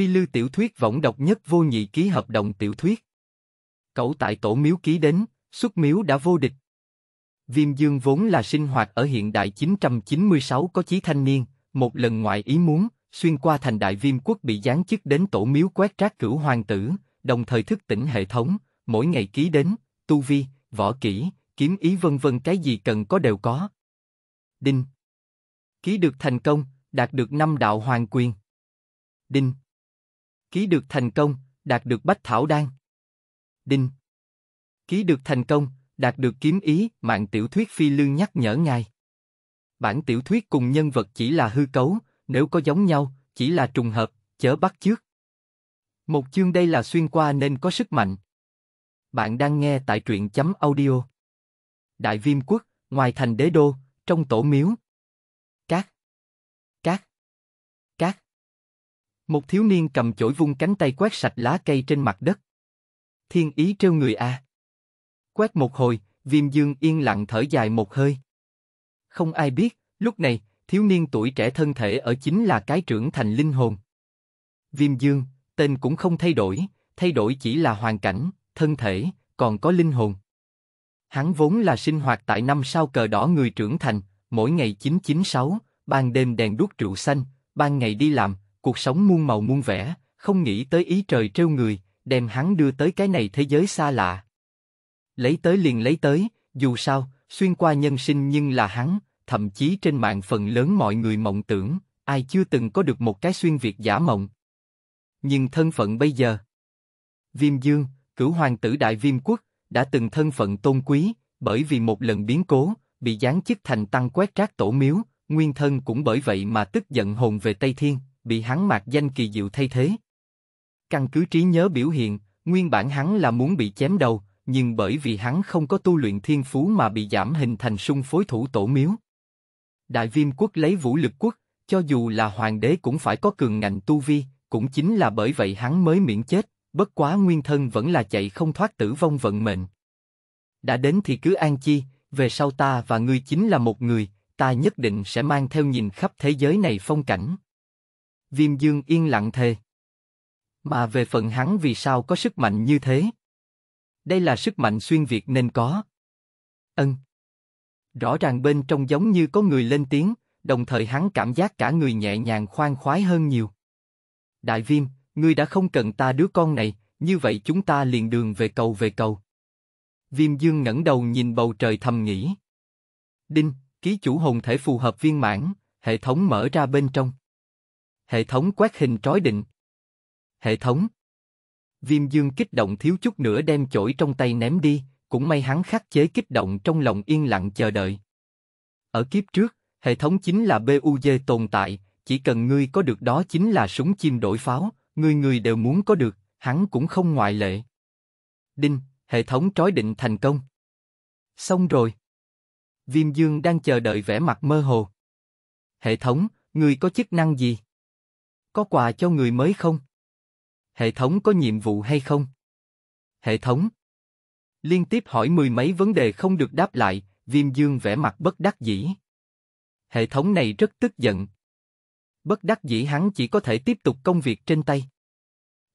Phi Lưu tiểu thuyết võng độc nhất vô nhị ký hợp đồng tiểu thuyết. Cậu tại tổ miếu ký đến, xuất miếu đã vô địch. Viêm Dương vốn là sinh hoạt ở hiện đại 996 có chí thanh niên, một lần ngoại ý muốn, xuyên qua thành đại viêm quốc bị giáng chức đến tổ miếu quét trác cửu hoàng tử, đồng thời thức tỉnh hệ thống, mỗi ngày ký đến, tu vi, võ kỹ, kiếm ý vân vân cái gì cần có đều có. Đinh. Ký được thành công, đạt được năm đạo hoàng quyền. Đinh, Ký được thành công, đạt được bách thảo đan. Đinh. Ký được thành công, đạt được kiếm ý, mạng tiểu thuyết phi lương nhắc nhở ngài. Bản tiểu thuyết cùng nhân vật chỉ là hư cấu, nếu có giống nhau, chỉ là trùng hợp, chớ bắt chước. Một chương đây là xuyên qua nên có sức mạnh. Bạn đang nghe tại truyện chấm audio. Đại Viêm Quốc, ngoài thành đế đô, trong tổ miếu. Một thiếu niên cầm chổi vung cánh tay quét sạch lá cây trên mặt đất. Thiên ý trêu người a. À. Quét một hồi, Viêm Dương yên lặng thở dài một hơi. Không ai biết, lúc này, thiếu niên tuổi trẻ thân thể ở chính là cái trưởng thành linh hồn. Viêm Dương, tên cũng không thay đổi, thay đổi chỉ là hoàn cảnh, thân thể, còn có linh hồn. Hắn vốn là sinh hoạt tại năm sao cờ đỏ người trưởng thành, mỗi ngày 996, ban đêm đèn đuốc rượu xanh, ban ngày đi làm, cuộc sống muôn màu muôn vẻ, không nghĩ tới ý trời trêu người, đem hắn đưa tới cái này thế giới xa lạ. Lấy tới liền lấy tới, dù sao, xuyên qua nhân sinh nhưng là hắn, thậm chí trên mạng phần lớn mọi người mộng tưởng, ai chưa từng có được một cái xuyên việt giả mộng. Nhưng thân phận bây giờ, Viêm Dương, cửu hoàng tử Đại Viêm Quốc, đã từng thân phận tôn quý, bởi vì một lần biến cố, bị giáng chức thành tăng quét trác tổ miếu, nguyên thân cũng bởi vậy mà tức giận hồn về Tây Thiên bị hắn mạc danh kỳ diệu thay thế. Căn cứ trí nhớ biểu hiện, nguyên bản hắn là muốn bị chém đầu, nhưng bởi vì hắn không có tu luyện thiên phú mà bị giảm hình thành sung phối thủ tổ miếu. Đại viêm quốc lấy vũ lực quốc, cho dù là hoàng đế cũng phải có cường ngành tu vi, cũng chính là bởi vậy hắn mới miễn chết, bất quá nguyên thân vẫn là chạy không thoát tử vong vận mệnh. Đã đến thì cứ an chi, về sau ta và ngươi chính là một người, ta nhất định sẽ mang theo nhìn khắp thế giới này phong cảnh. Viêm Dương yên lặng thề. Mà về phần hắn vì sao có sức mạnh như thế? Đây là sức mạnh xuyên Việt nên có. Ân. Rõ ràng bên trong giống như có người lên tiếng, đồng thời hắn cảm giác cả người nhẹ nhàng khoan khoái hơn nhiều. Đại Viêm, ngươi đã không cần ta đứa con này, như vậy chúng ta liền đường về cầu về cầu. Viêm Dương ngẩng đầu nhìn bầu trời thầm nghĩ. Đinh, ký chủ hồn thể phù hợp viên mãn, hệ thống mở ra bên trong. Hệ thống quét hình trói định. Hệ thống. Viêm dương kích động thiếu chút nữa đem chổi trong tay ném đi, cũng may hắn khắc chế kích động trong lòng yên lặng chờ đợi. Ở kiếp trước, hệ thống chính là BUG tồn tại, chỉ cần ngươi có được đó chính là súng chim đổi pháo, người người đều muốn có được, hắn cũng không ngoại lệ. Đinh, hệ thống trói định thành công. Xong rồi. Viêm Dương đang chờ đợi vẻ mặt mơ hồ. Hệ thống, người có chức năng gì? Có quà cho người mới không? Hệ thống có nhiệm vụ hay không? Hệ thống Liên tiếp hỏi mười mấy vấn đề không được đáp lại, viêm dương vẻ mặt bất đắc dĩ. Hệ thống này rất tức giận. Bất đắc dĩ hắn chỉ có thể tiếp tục công việc trên tay.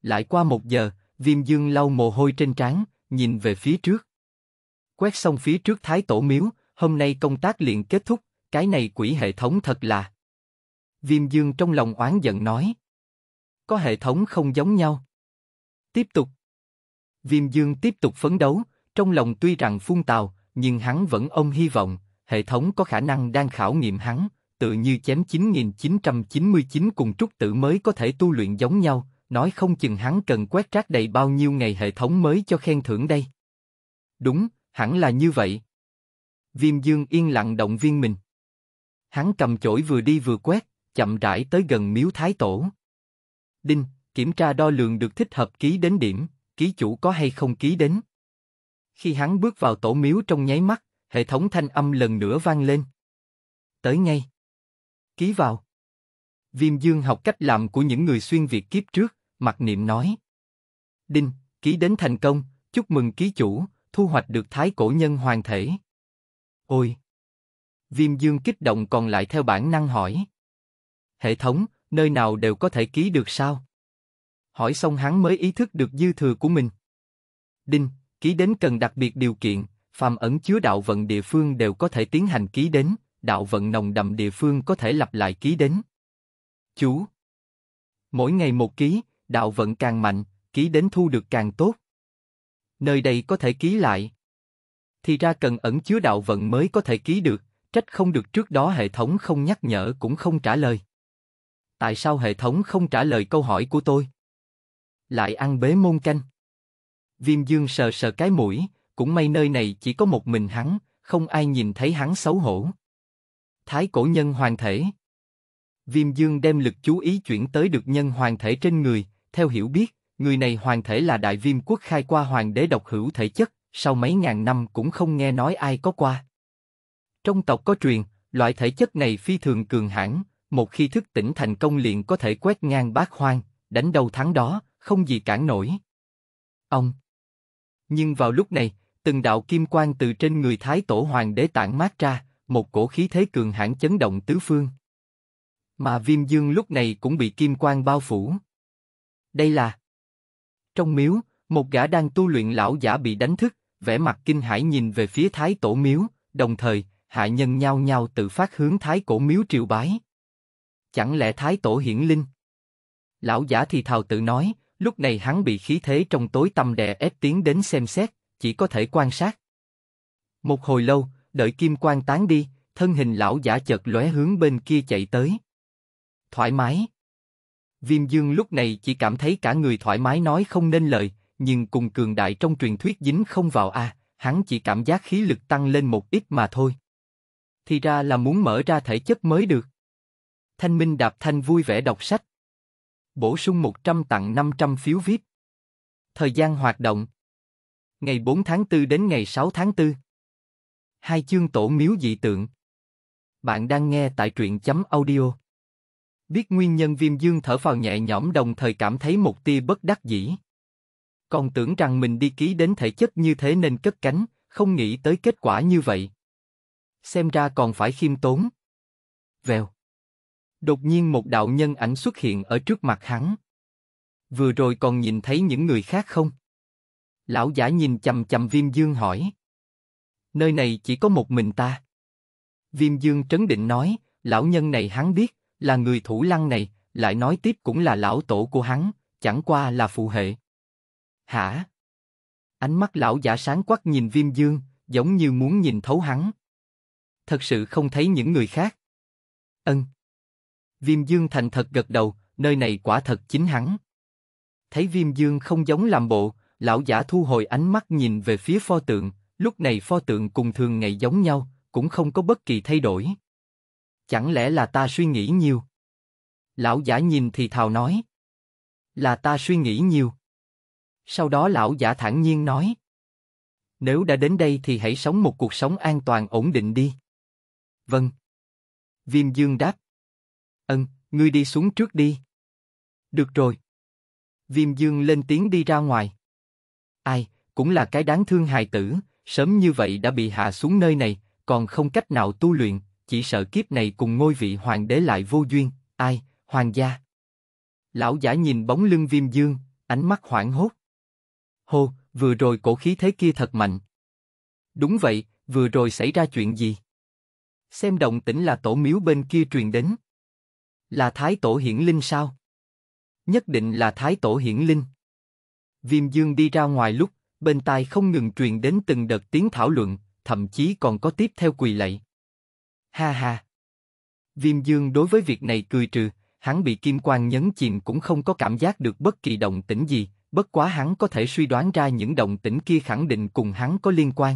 Lại qua một giờ, viêm dương lau mồ hôi trên trán, nhìn về phía trước. Quét xong phía trước thái tổ miếu, hôm nay công tác liền kết thúc, cái này quỷ hệ thống thật là... Viêm Dương trong lòng oán giận nói. Có hệ thống không giống nhau. Tiếp tục. Viêm Dương tiếp tục phấn đấu, trong lòng tuy rằng phun tào, nhưng hắn vẫn ông hy vọng, hệ thống có khả năng đang khảo nghiệm hắn, tự như chém 9999 cùng trúc tử mới có thể tu luyện giống nhau, nói không chừng hắn cần quét rác đầy bao nhiêu ngày hệ thống mới cho khen thưởng đây. Đúng, hẳn là như vậy. Viêm Dương yên lặng động viên mình. Hắn cầm chổi vừa đi vừa quét chậm rãi tới gần miếu thái tổ. Đinh, kiểm tra đo lường được thích hợp ký đến điểm, ký chủ có hay không ký đến. Khi hắn bước vào tổ miếu trong nháy mắt, hệ thống thanh âm lần nữa vang lên. Tới ngay. Ký vào. Viêm Dương học cách làm của những người xuyên Việt kiếp trước, mặc niệm nói. Đinh, ký đến thành công, chúc mừng ký chủ, thu hoạch được thái cổ nhân hoàn thể. Ôi! Viêm Dương kích động còn lại theo bản năng hỏi hệ thống, nơi nào đều có thể ký được sao? Hỏi xong hắn mới ý thức được dư thừa của mình. Đinh, ký đến cần đặc biệt điều kiện, phàm ẩn chứa đạo vận địa phương đều có thể tiến hành ký đến, đạo vận nồng đậm địa phương có thể lặp lại ký đến. Chú Mỗi ngày một ký, đạo vận càng mạnh, ký đến thu được càng tốt. Nơi đây có thể ký lại. Thì ra cần ẩn chứa đạo vận mới có thể ký được, trách không được trước đó hệ thống không nhắc nhở cũng không trả lời. Tại sao hệ thống không trả lời câu hỏi của tôi? Lại ăn bế môn canh. Viêm dương sờ sờ cái mũi, cũng may nơi này chỉ có một mình hắn, không ai nhìn thấy hắn xấu hổ. Thái cổ nhân hoàn thể. Viêm dương đem lực chú ý chuyển tới được nhân hoàn thể trên người, theo hiểu biết, người này hoàn thể là đại viêm quốc khai qua hoàng đế độc hữu thể chất, sau mấy ngàn năm cũng không nghe nói ai có qua. Trong tộc có truyền, loại thể chất này phi thường cường hãn, một khi thức tỉnh thành công liền có thể quét ngang bát hoang, đánh đầu thắng đó, không gì cản nổi. Ông. Nhưng vào lúc này, từng đạo kim quang từ trên người Thái Tổ Hoàng đế tản mát ra, một cổ khí thế cường hãn chấn động tứ phương. Mà Viêm Dương lúc này cũng bị kim quang bao phủ. Đây là Trong miếu, một gã đang tu luyện lão giả bị đánh thức, vẻ mặt kinh hãi nhìn về phía Thái Tổ miếu, đồng thời, hạ nhân nhao nhao tự phát hướng Thái Cổ miếu triều bái. Chẳng lẽ Thái Tổ hiển linh? Lão giả thì thào tự nói, lúc này hắn bị khí thế trong tối tâm đè ép tiến đến xem xét, chỉ có thể quan sát. Một hồi lâu, đợi kim quang tán đi, thân hình lão giả chợt lóe hướng bên kia chạy tới. Thoải mái. Viêm Dương lúc này chỉ cảm thấy cả người thoải mái nói không nên lời, nhưng cùng cường đại trong truyền thuyết dính không vào a, à, hắn chỉ cảm giác khí lực tăng lên một ít mà thôi. Thì ra là muốn mở ra thể chất mới được. Thanh Minh Đạp Thanh vui vẻ đọc sách. Bổ sung 100 tặng 500 phiếu VIP. Thời gian hoạt động. Ngày 4 tháng 4 đến ngày 6 tháng 4. Hai chương tổ miếu dị tượng. Bạn đang nghe tại truyện chấm audio. Biết nguyên nhân viêm dương thở phào nhẹ nhõm đồng thời cảm thấy một tia bất đắc dĩ. Còn tưởng rằng mình đi ký đến thể chất như thế nên cất cánh, không nghĩ tới kết quả như vậy. Xem ra còn phải khiêm tốn. Vèo. Đột nhiên một đạo nhân ảnh xuất hiện ở trước mặt hắn. Vừa rồi còn nhìn thấy những người khác không? Lão giả nhìn chầm chầm Viêm Dương hỏi. Nơi này chỉ có một mình ta. Viêm Dương trấn định nói, lão nhân này hắn biết, là người thủ lăng này, lại nói tiếp cũng là lão tổ của hắn, chẳng qua là phụ hệ. Hả? Ánh mắt lão giả sáng quắc nhìn Viêm Dương, giống như muốn nhìn thấu hắn. Thật sự không thấy những người khác. Ân, Viêm Dương thành thật gật đầu, nơi này quả thật chính hắn. Thấy Viêm Dương không giống làm bộ, lão giả thu hồi ánh mắt nhìn về phía pho tượng, lúc này pho tượng cùng thường ngày giống nhau, cũng không có bất kỳ thay đổi. Chẳng lẽ là ta suy nghĩ nhiều? Lão giả nhìn thì thào nói. Là ta suy nghĩ nhiều. Sau đó lão giả thản nhiên nói. Nếu đã đến đây thì hãy sống một cuộc sống an toàn ổn định đi. Vâng. Viêm Dương đáp. Ân, ngươi đi xuống trước đi. Được rồi. Viêm Dương lên tiếng đi ra ngoài. Ai, cũng là cái đáng thương hài tử, sớm như vậy đã bị hạ xuống nơi này, còn không cách nào tu luyện, chỉ sợ kiếp này cùng ngôi vị hoàng đế lại vô duyên. Ai, hoàng gia. Lão giả nhìn bóng lưng Viêm Dương, ánh mắt hoảng hốt. Hô, vừa rồi cổ khí thế kia thật mạnh. Đúng vậy, vừa rồi xảy ra chuyện gì? Xem động tĩnh là tổ miếu bên kia truyền đến. Là Thái Tổ Hiển Linh sao? Nhất định là Thái Tổ Hiển Linh. Viêm Dương đi ra ngoài lúc, bên tai không ngừng truyền đến từng đợt tiếng thảo luận, thậm chí còn có tiếp theo quỳ lạy. Ha ha! Viêm Dương đối với việc này cười trừ, hắn bị kim quang nhấn chìm cũng không có cảm giác được bất kỳ động tĩnh gì, bất quá hắn có thể suy đoán ra những động tĩnh kia khẳng định cùng hắn có liên quan.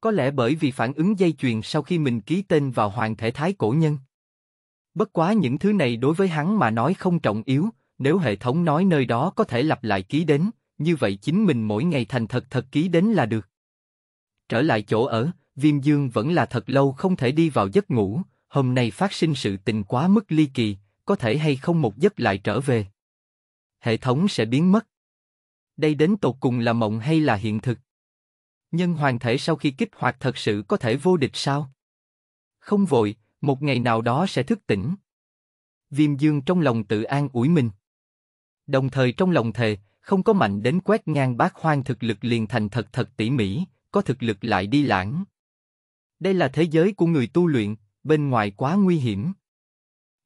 Có lẽ bởi vì phản ứng dây chuyền sau khi mình ký tên vào hoàng thể thái cổ nhân. Bất quá những thứ này đối với hắn mà nói không trọng yếu, nếu hệ thống nói nơi đó có thể lặp lại ký đến, như vậy chính mình mỗi ngày thành thật thật ký đến là được. Trở lại chỗ ở, Viêm Dương vẫn là thật lâu không thể đi vào giấc ngủ, hôm nay phát sinh sự tình quá mức ly kỳ, có thể hay không một giấc lại trở về. Hệ thống sẽ biến mất. Đây đến tột cùng là mộng hay là hiện thực? Nhân hoàng thể sau khi kích hoạt thật sự có thể vô địch sao? Không vội, một ngày nào đó sẽ thức tỉnh. Viêm dương trong lòng tự an ủi mình. Đồng thời trong lòng thề, không có mạnh đến quét ngang bác hoang thực lực liền thành thật thật tỉ mỉ, có thực lực lại đi lãng. Đây là thế giới của người tu luyện, bên ngoài quá nguy hiểm.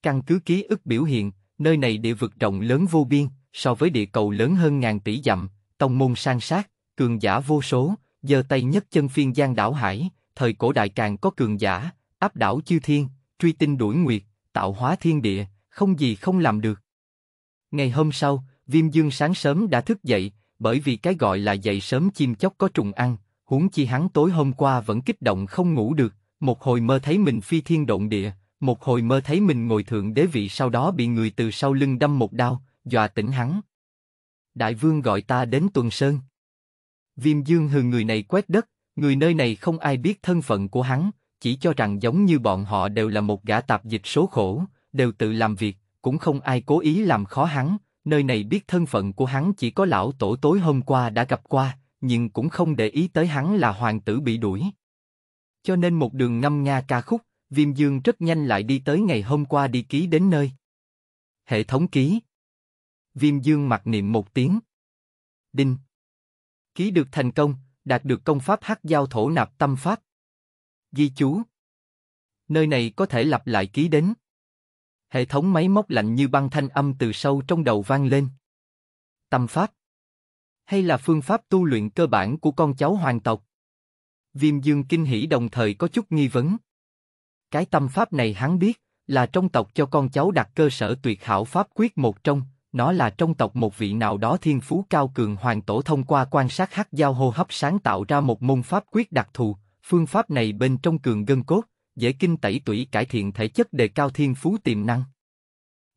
Căn cứ ký ức biểu hiện, nơi này địa vực rộng lớn vô biên, so với địa cầu lớn hơn ngàn tỷ dặm, tông môn sang sát, cường giả vô số, giờ tay nhất chân phiên gian đảo hải, thời cổ đại càng có cường giả, áp đảo chư thiên, truy tinh đuổi nguyệt, tạo hóa thiên địa, không gì không làm được. Ngày hôm sau, Viêm Dương sáng sớm đã thức dậy, bởi vì cái gọi là dậy sớm chim chóc có trùng ăn, huống chi hắn tối hôm qua vẫn kích động không ngủ được, một hồi mơ thấy mình phi thiên động địa, một hồi mơ thấy mình ngồi thượng đế vị sau đó bị người từ sau lưng đâm một đao, dọa tỉnh hắn. Đại vương gọi ta đến tuần sơn. Viêm Dương hừ người này quét đất, người nơi này không ai biết thân phận của hắn, chỉ cho rằng giống như bọn họ đều là một gã tạp dịch số khổ, đều tự làm việc, cũng không ai cố ý làm khó hắn, nơi này biết thân phận của hắn chỉ có lão tổ tối hôm qua đã gặp qua, nhưng cũng không để ý tới hắn là hoàng tử bị đuổi. Cho nên một đường ngâm nga ca khúc, Viêm Dương rất nhanh lại đi tới ngày hôm qua đi ký đến nơi. Hệ thống ký. Viêm Dương mặc niệm một tiếng. Đinh. Ký được thành công, đạt được công pháp hắc giao thổ nạp tâm pháp, Ghi chú. Nơi này có thể lặp lại ký đến. Hệ thống máy móc lạnh như băng thanh âm từ sâu trong đầu vang lên. Tâm pháp. Hay là phương pháp tu luyện cơ bản của con cháu hoàng tộc. Viêm Dương kinh hỉ đồng thời có chút nghi vấn. Cái tâm pháp này hắn biết, là trong tộc cho con cháu đặt cơ sở tuyệt hảo pháp quyết một trong, nó là trong tộc một vị nào đó thiên phú cao cường hoàng tổ thông qua quan sát hắc giao hô hấp sáng tạo ra một môn pháp quyết đặc thù, Phương pháp này bên trong cường gân cốt, dễ kinh tẩy tủy cải thiện thể chất đề cao thiên phú tiềm năng.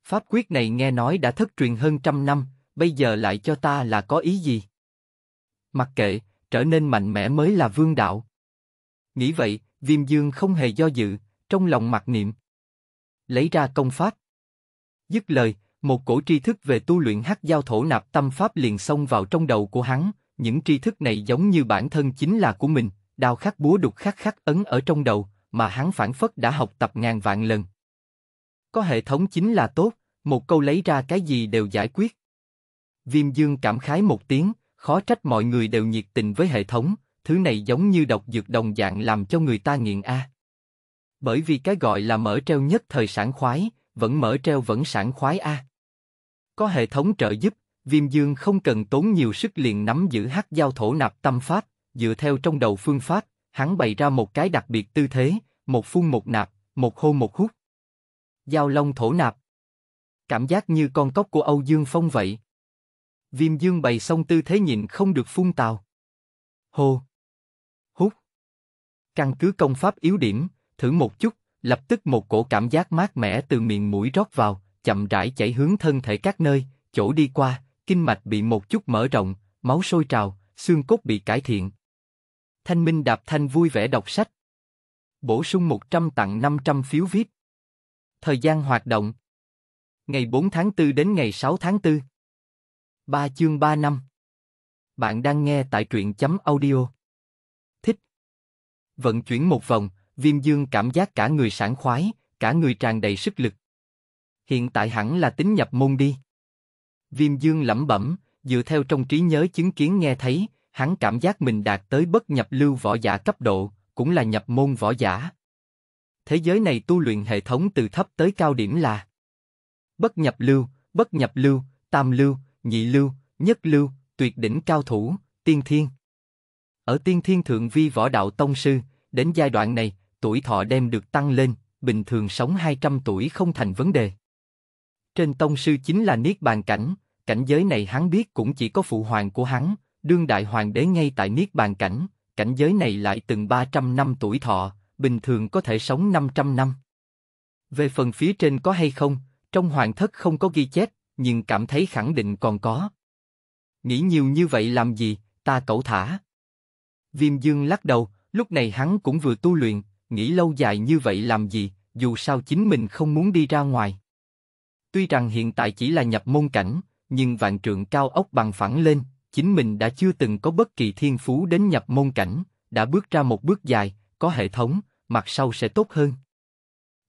Pháp quyết này nghe nói đã thất truyền hơn trăm năm, bây giờ lại cho ta là có ý gì? Mặc kệ, trở nên mạnh mẽ mới là vương đạo. Nghĩ vậy, viêm dương không hề do dự, trong lòng mặc niệm. Lấy ra công pháp. Dứt lời, một cổ tri thức về tu luyện hắc giao thổ nạp tâm pháp liền xông vào trong đầu của hắn, những tri thức này giống như bản thân chính là của mình, đao khắc búa đục khắc khắc ấn ở trong đầu, mà hắn phản phất đã học tập ngàn vạn lần. Có hệ thống chính là tốt, một câu lấy ra cái gì đều giải quyết. Viêm Dương cảm khái một tiếng, khó trách mọi người đều nhiệt tình với hệ thống, thứ này giống như độc dược đồng dạng làm cho người ta nghiện a. Bởi vì cái gọi là mở treo nhất thời sản khoái, vẫn mở treo vẫn sản khoái a. Có hệ thống trợ giúp, Viêm Dương không cần tốn nhiều sức liền nắm giữ hắc giao thổ nạp tâm pháp, dựa theo trong đầu phương pháp, hắn bày ra một cái đặc biệt tư thế, một phun một nạp, một hô một hút. Giao long thổ nạp. Cảm giác như con cóc của Âu Dương Phong vậy. Viêm Dương bày xong tư thế nhịn không được phun tào. Hô. Hút. Căn cứ công pháp yếu điểm, thử một chút, lập tức một cổ cảm giác mát mẻ từ miệng mũi rót vào, chậm rãi chảy hướng thân thể các nơi, chỗ đi qua, kinh mạch bị một chút mở rộng, máu sôi trào, xương cốt bị cải thiện, Thanh Minh Đạp Thanh vui vẻ đọc sách. Bổ sung 100 tặng 500 phiếu viết. Thời gian hoạt động. Ngày 4 tháng 4 đến ngày 6 tháng 4. 3 chương 3 năm. Bạn đang nghe tại truyện chấm audio. Thích. Vận chuyển một vòng, viêm dương cảm giác cả người sảng khoái, cả người tràn đầy sức lực. Hiện tại hẳn là tính nhập môn đi. Viêm dương lẩm bẩm, dựa theo trong trí nhớ chứng kiến nghe thấy, hắn cảm giác mình đạt tới bất nhập lưu võ giả cấp độ, cũng là nhập môn võ giả. Thế giới này tu luyện hệ thống từ thấp tới cao điểm là bất nhập lưu, bất nhập lưu, tam lưu, nhị lưu, nhất lưu, tuyệt đỉnh cao thủ, tiên thiên. Ở tiên thiên thượng vi võ đạo tông sư, đến giai đoạn này, tuổi thọ đem được tăng lên, bình thường sống 200 tuổi không thành vấn đề. Trên tông sư chính là niết bàn cảnh, cảnh giới này hắn biết cũng chỉ có phụ hoàng của hắn, đương đại hoàng đế ngay tại niết bàn cảnh, cảnh giới này lại từng 300 năm tuổi thọ, bình thường có thể sống 500 năm. Về phần phía trên có hay không, trong hoàng thất không có ghi chép, nhưng cảm thấy khẳng định còn có. Nghĩ nhiều như vậy làm gì, ta cẩu thả. Viêm Dương lắc đầu, lúc này hắn cũng vừa tu luyện, nghĩ lâu dài như vậy làm gì, dù sao chính mình không muốn đi ra ngoài. Tuy rằng hiện tại chỉ là nhập môn cảnh, nhưng vạn trượng cao ốc bằng phẳng lên, chính mình đã chưa từng có bất kỳ thiên phú đến nhập môn cảnh, đã bước ra một bước dài, có hệ thống, mặt sau sẽ tốt hơn.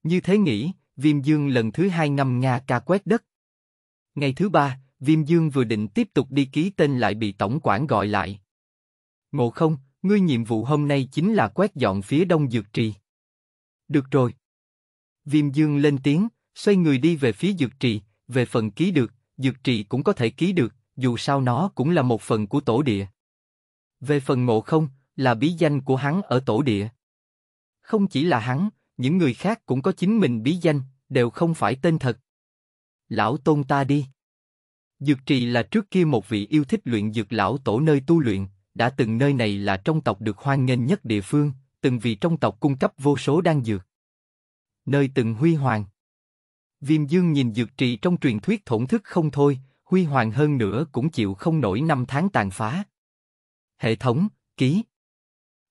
Như thế nghĩ, Viêm Dương lần thứ hai ngâm Nga ca quét đất. Ngày thứ ba, Viêm Dương vừa định tiếp tục đi ký tên lại bị tổng quản gọi lại. Ngộ không, ngươi nhiệm vụ hôm nay chính là quét dọn phía đông dược trì. Được rồi. Viêm Dương lên tiếng, xoay người đi về phía dược trì, về phần ký được, dược trì cũng có thể ký được, dù sao nó cũng là một phần của tổ địa. Về phần ngộ không, là bí danh của hắn ở tổ địa. Không chỉ là hắn, những người khác cũng có chính mình bí danh, đều không phải tên thật. Lão tôn ta đi. Dược trì là trước kia một vị yêu thích luyện dược lão tổ nơi tu luyện, đã từng nơi này là trong tộc được hoan nghênh nhất địa phương, từng vị trong tộc cung cấp vô số đan dược. Nơi từng huy hoàng. Viêm Dương nhìn dược trì trong truyền thuyết thổn thức không thôi, huy hoàng hơn nữa cũng chịu không nổi năm tháng tàn phá. Hệ thống, ký.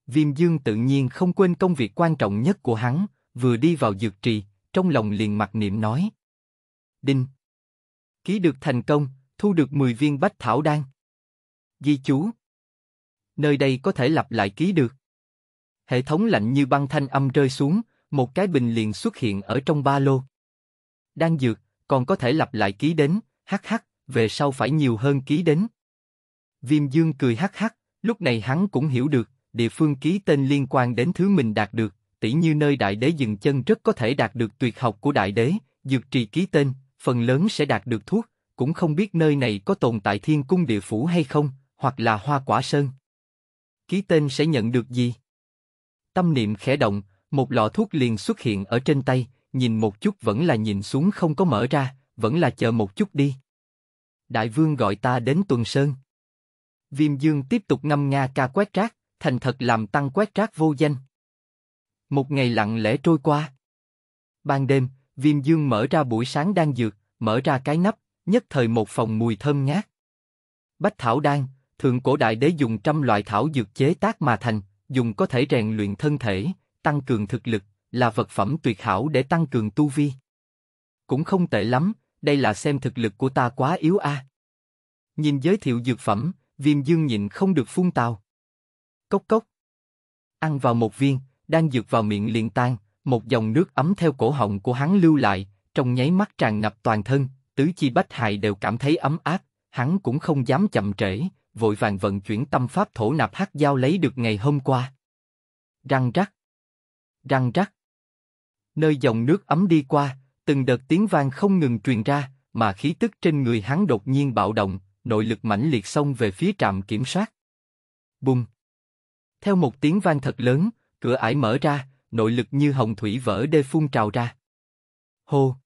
Viêm Dương tự nhiên không quên công việc quan trọng nhất của hắn, vừa đi vào dược trì, trong lòng liền mặc niệm nói. Đinh. Ký được thành công, thu được 10 viên bách thảo đan. Ghi chú. Nơi đây có thể lặp lại ký được. Hệ thống lạnh như băng thanh âm rơi xuống, một cái bình liền xuất hiện ở trong ba lô. đang dược, còn có thể lặp lại ký đến, hắc hắc, về sau phải nhiều hơn ký đến. Viêm Dương cười hắc hắc, lúc này hắn cũng hiểu được, địa phương ký tên liên quan đến thứ mình đạt được, tỉ như nơi đại đế dừng chân rất có thể đạt được tuyệt học của đại đế, dược trì ký tên, phần lớn sẽ đạt được thuốc, cũng không biết nơi này có tồn tại thiên cung địa phủ hay không, hoặc là hoa quả sơn. Ký tên sẽ nhận được gì? Tâm niệm khẽ động, một lọ thuốc liền xuất hiện ở trên tay, nhìn một chút vẫn là nhìn xuống không có mở ra, vẫn là chờ một chút đi đại vương gọi ta đến tuần sơn. Viêm dương tiếp tục ngâm nga ca quét rác, thành thật làm tăng quét rác vô danh. Một ngày lặng lẽ trôi qua. Ban đêm, viêm dương mở ra buổi sáng đang dược, mở ra cái nắp, nhất thời một phòng mùi thơm ngát. Bách thảo đan, thượng cổ đại đế dùng trăm loại thảo dược chế tác mà thành, dùng có thể rèn luyện thân thể, tăng cường thực lực, là vật phẩm tuyệt hảo để tăng cường tu vi. Cũng không tệ lắm, đây là xem thực lực của ta quá yếu a. À. Nhìn giới thiệu dược phẩm, viêm dương nhịn không được phun tào. Cốc cốc. Ăn vào một viên, đang dược vào miệng liền tan, một dòng nước ấm theo cổ họng của hắn lưu lại, trong nháy mắt tràn ngập toàn thân, tứ chi bách hại đều cảm thấy ấm áp, hắn cũng không dám chậm trễ, vội vàng vận chuyển tâm pháp thổ nạp hắc giao lấy được ngày hôm qua. Răng rắc. Răng rắc. Nơi dòng nước ấm đi qua, từng đợt tiếng vang không ngừng truyền ra, mà khí tức trên người hắn đột nhiên bạo động, nội lực mãnh liệt xông về phía trạm kiểm soát. Bùng! Theo một tiếng vang thật lớn, cửa ải mở ra, nội lực như hồng thủy vỡ đê phun trào ra. Hô!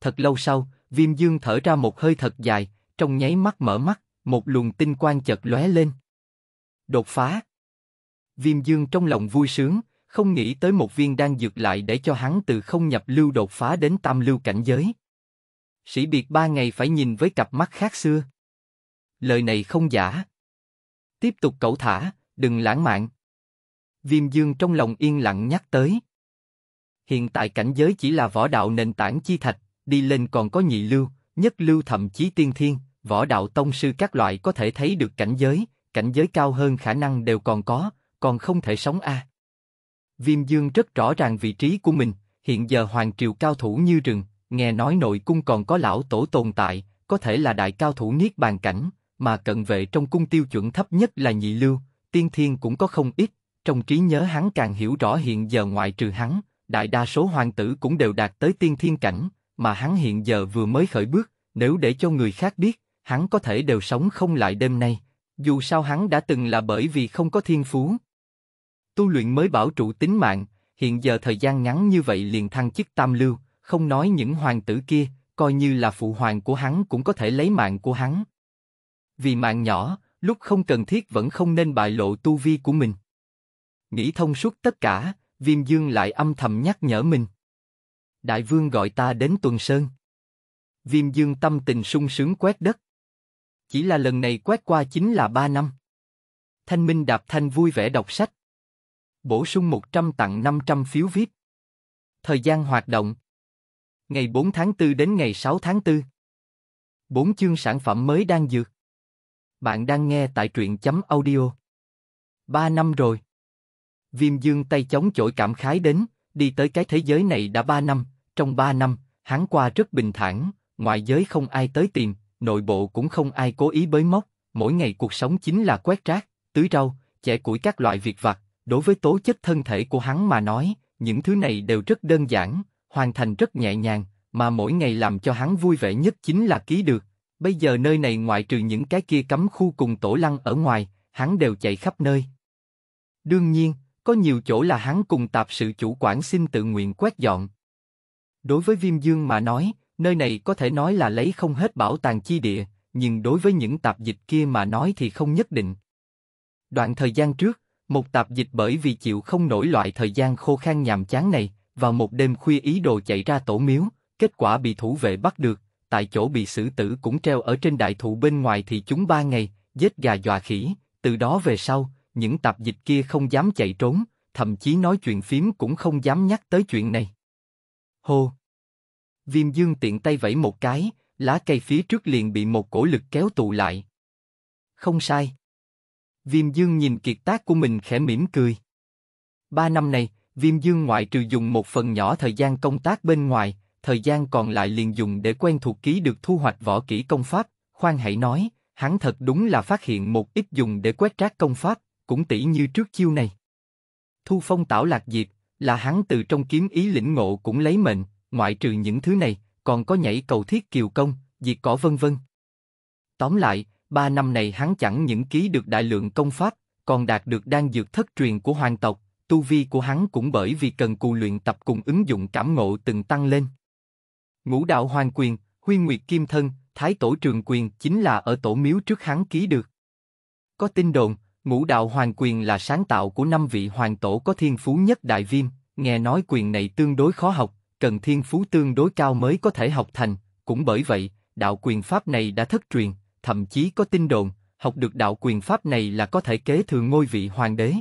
Thật lâu sau, viêm dương thở ra một hơi thật dài, trong nháy mắt mở mắt, một luồng tinh quang chợt lóe lên. Đột phá! Viêm dương trong lòng vui sướng, không nghĩ tới một viên đang dược lại để cho hắn từ không nhập lưu đột phá đến tam lưu cảnh giới. Sĩ biệt ba ngày phải nhìn với cặp mắt khác xưa. Lời này không giả. Tiếp tục cậu thả, đừng lãng mạn. Viêm dương trong lòng yên lặng nhắc tới. Hiện tại cảnh giới chỉ là võ đạo nền tảng chi thạch, đi lên còn có nhị lưu, nhất lưu thậm chí tiên thiên, võ đạo tông sư các loại có thể thấy được cảnh giới, cảnh giới cao hơn khả năng đều còn có, còn không thể sống a. À. Viêm Dương rất rõ ràng vị trí của mình, hiện giờ hoàng triều cao thủ như rừng, nghe nói nội cung còn có lão tổ tồn tại, có thể là đại cao thủ niết bàn cảnh, mà cận vệ trong cung tiêu chuẩn thấp nhất là nhị lưu, tiên thiên cũng có không ít, trong trí nhớ hắn càng hiểu rõ hiện giờ ngoại trừ hắn, đại đa số hoàng tử cũng đều đạt tới tiên thiên cảnh, mà hắn hiện giờ vừa mới khởi bước, nếu để cho người khác biết, hắn có thể đều sống không lại đêm nay. Dù sao hắn đã từng là bởi vì không có thiên phú, Tu luyện mới bảo trụ tính mạng, hiện giờ thời gian ngắn như vậy liền thăng chức tam lưu, không nói những hoàng tử kia, coi như là phụ hoàng của hắn cũng có thể lấy mạng của hắn. Vì mạng nhỏ, lúc không cần thiết vẫn không nên bại lộ tu vi của mình. Nghĩ thông suốt tất cả, Viêm Dương lại âm thầm nhắc nhở mình. Đại vương gọi ta đến tuần sơn. Viêm Dương tâm tình sung sướng quét đất. Chỉ là lần này quét qua chính là ba năm. Thanh Minh đạp thanh vui vẻ đọc sách. Bổ sung 100 tặng 500 phiếu VIP. Thời gian hoạt động Ngày 4 tháng 4 đến ngày 6 tháng 4 4 chương sản phẩm mới đang dược Bạn đang nghe tại truyện chấm audio 3 năm rồi Viêm dương tay chống chổi cảm khái đến Đi tới cái thế giới này đã 3 năm Trong 3 năm, hắn qua rất bình thản Ngoại giới không ai tới tìm Nội bộ cũng không ai cố ý bới móc Mỗi ngày cuộc sống chính là quét rác, tưới rau, chẻ củi các loại việc vặt đối với tố chất thân thể của hắn mà nói, những thứ này đều rất đơn giản, hoàn thành rất nhẹ nhàng, mà mỗi ngày làm cho hắn vui vẻ nhất chính là ký được. Bây giờ nơi này ngoại trừ những cái kia cấm khu cùng tổ lăng ở ngoài, hắn đều chạy khắp nơi. Đương nhiên, có nhiều chỗ là hắn cùng tạp sự chủ quản xin tự nguyện quét dọn. Đối với Viêm Dương mà nói, nơi này có thể nói là lấy không hết bảo tàng chi địa, nhưng đối với những tạp dịch kia mà nói thì không nhất định. Đoạn thời gian trước, một tạp dịch bởi vì chịu không nổi loại thời gian khô khan nhàm chán này, vào một đêm khuya ý đồ chạy ra tổ miếu, kết quả bị thủ vệ bắt được, tại chỗ bị xử tử cũng treo ở trên đại thụ bên ngoài thì chúng ba ngày, giết gà dọa khỉ, từ đó về sau, những tạp dịch kia không dám chạy trốn, thậm chí nói chuyện phím cũng không dám nhắc tới chuyện này. Hô! Viêm dương tiện tay vẫy một cái, lá cây phía trước liền bị một cổ lực kéo tụ lại. Không sai. Viêm Dương nhìn kiệt tác của mình khẽ mỉm cười. Ba năm này, Viêm Dương ngoại trừ dùng một phần nhỏ thời gian công tác bên ngoài, thời gian còn lại liền dùng để quen thuộc ký được thu hoạch võ kỹ công pháp. Khoan hãy nói, hắn thật đúng là phát hiện một ít dùng để quét rác công pháp, cũng tỷ như trước chiêu này. Thu phong tảo lạc diệt, là hắn từ trong kiếm ý lĩnh ngộ cũng lấy mệnh, ngoại trừ những thứ này, còn có nhảy cầu thiết kiều công, diệt cỏ vân vân. Tóm lại, ba năm này hắn chẳng những ký được đại lượng công pháp, còn đạt được đan dược thất truyền của hoàng tộc, tu vi của hắn cũng bởi vì cần cù luyện tập cùng ứng dụng cảm ngộ từng tăng lên. Ngũ đạo hoàng quyền, huy nguyệt kim thân, thái tổ trường quyền chính là ở tổ miếu trước hắn ký được. Có tin đồn, ngũ đạo hoàng quyền là sáng tạo của năm vị hoàng tổ có thiên phú nhất đại viêm, nghe nói quyền này tương đối khó học, cần thiên phú tương đối cao mới có thể học thành, cũng bởi vậy, đạo quyền pháp này đã thất truyền, thậm chí có tin đồn, học được đạo quyền pháp này là có thể kế thừa ngôi vị hoàng đế.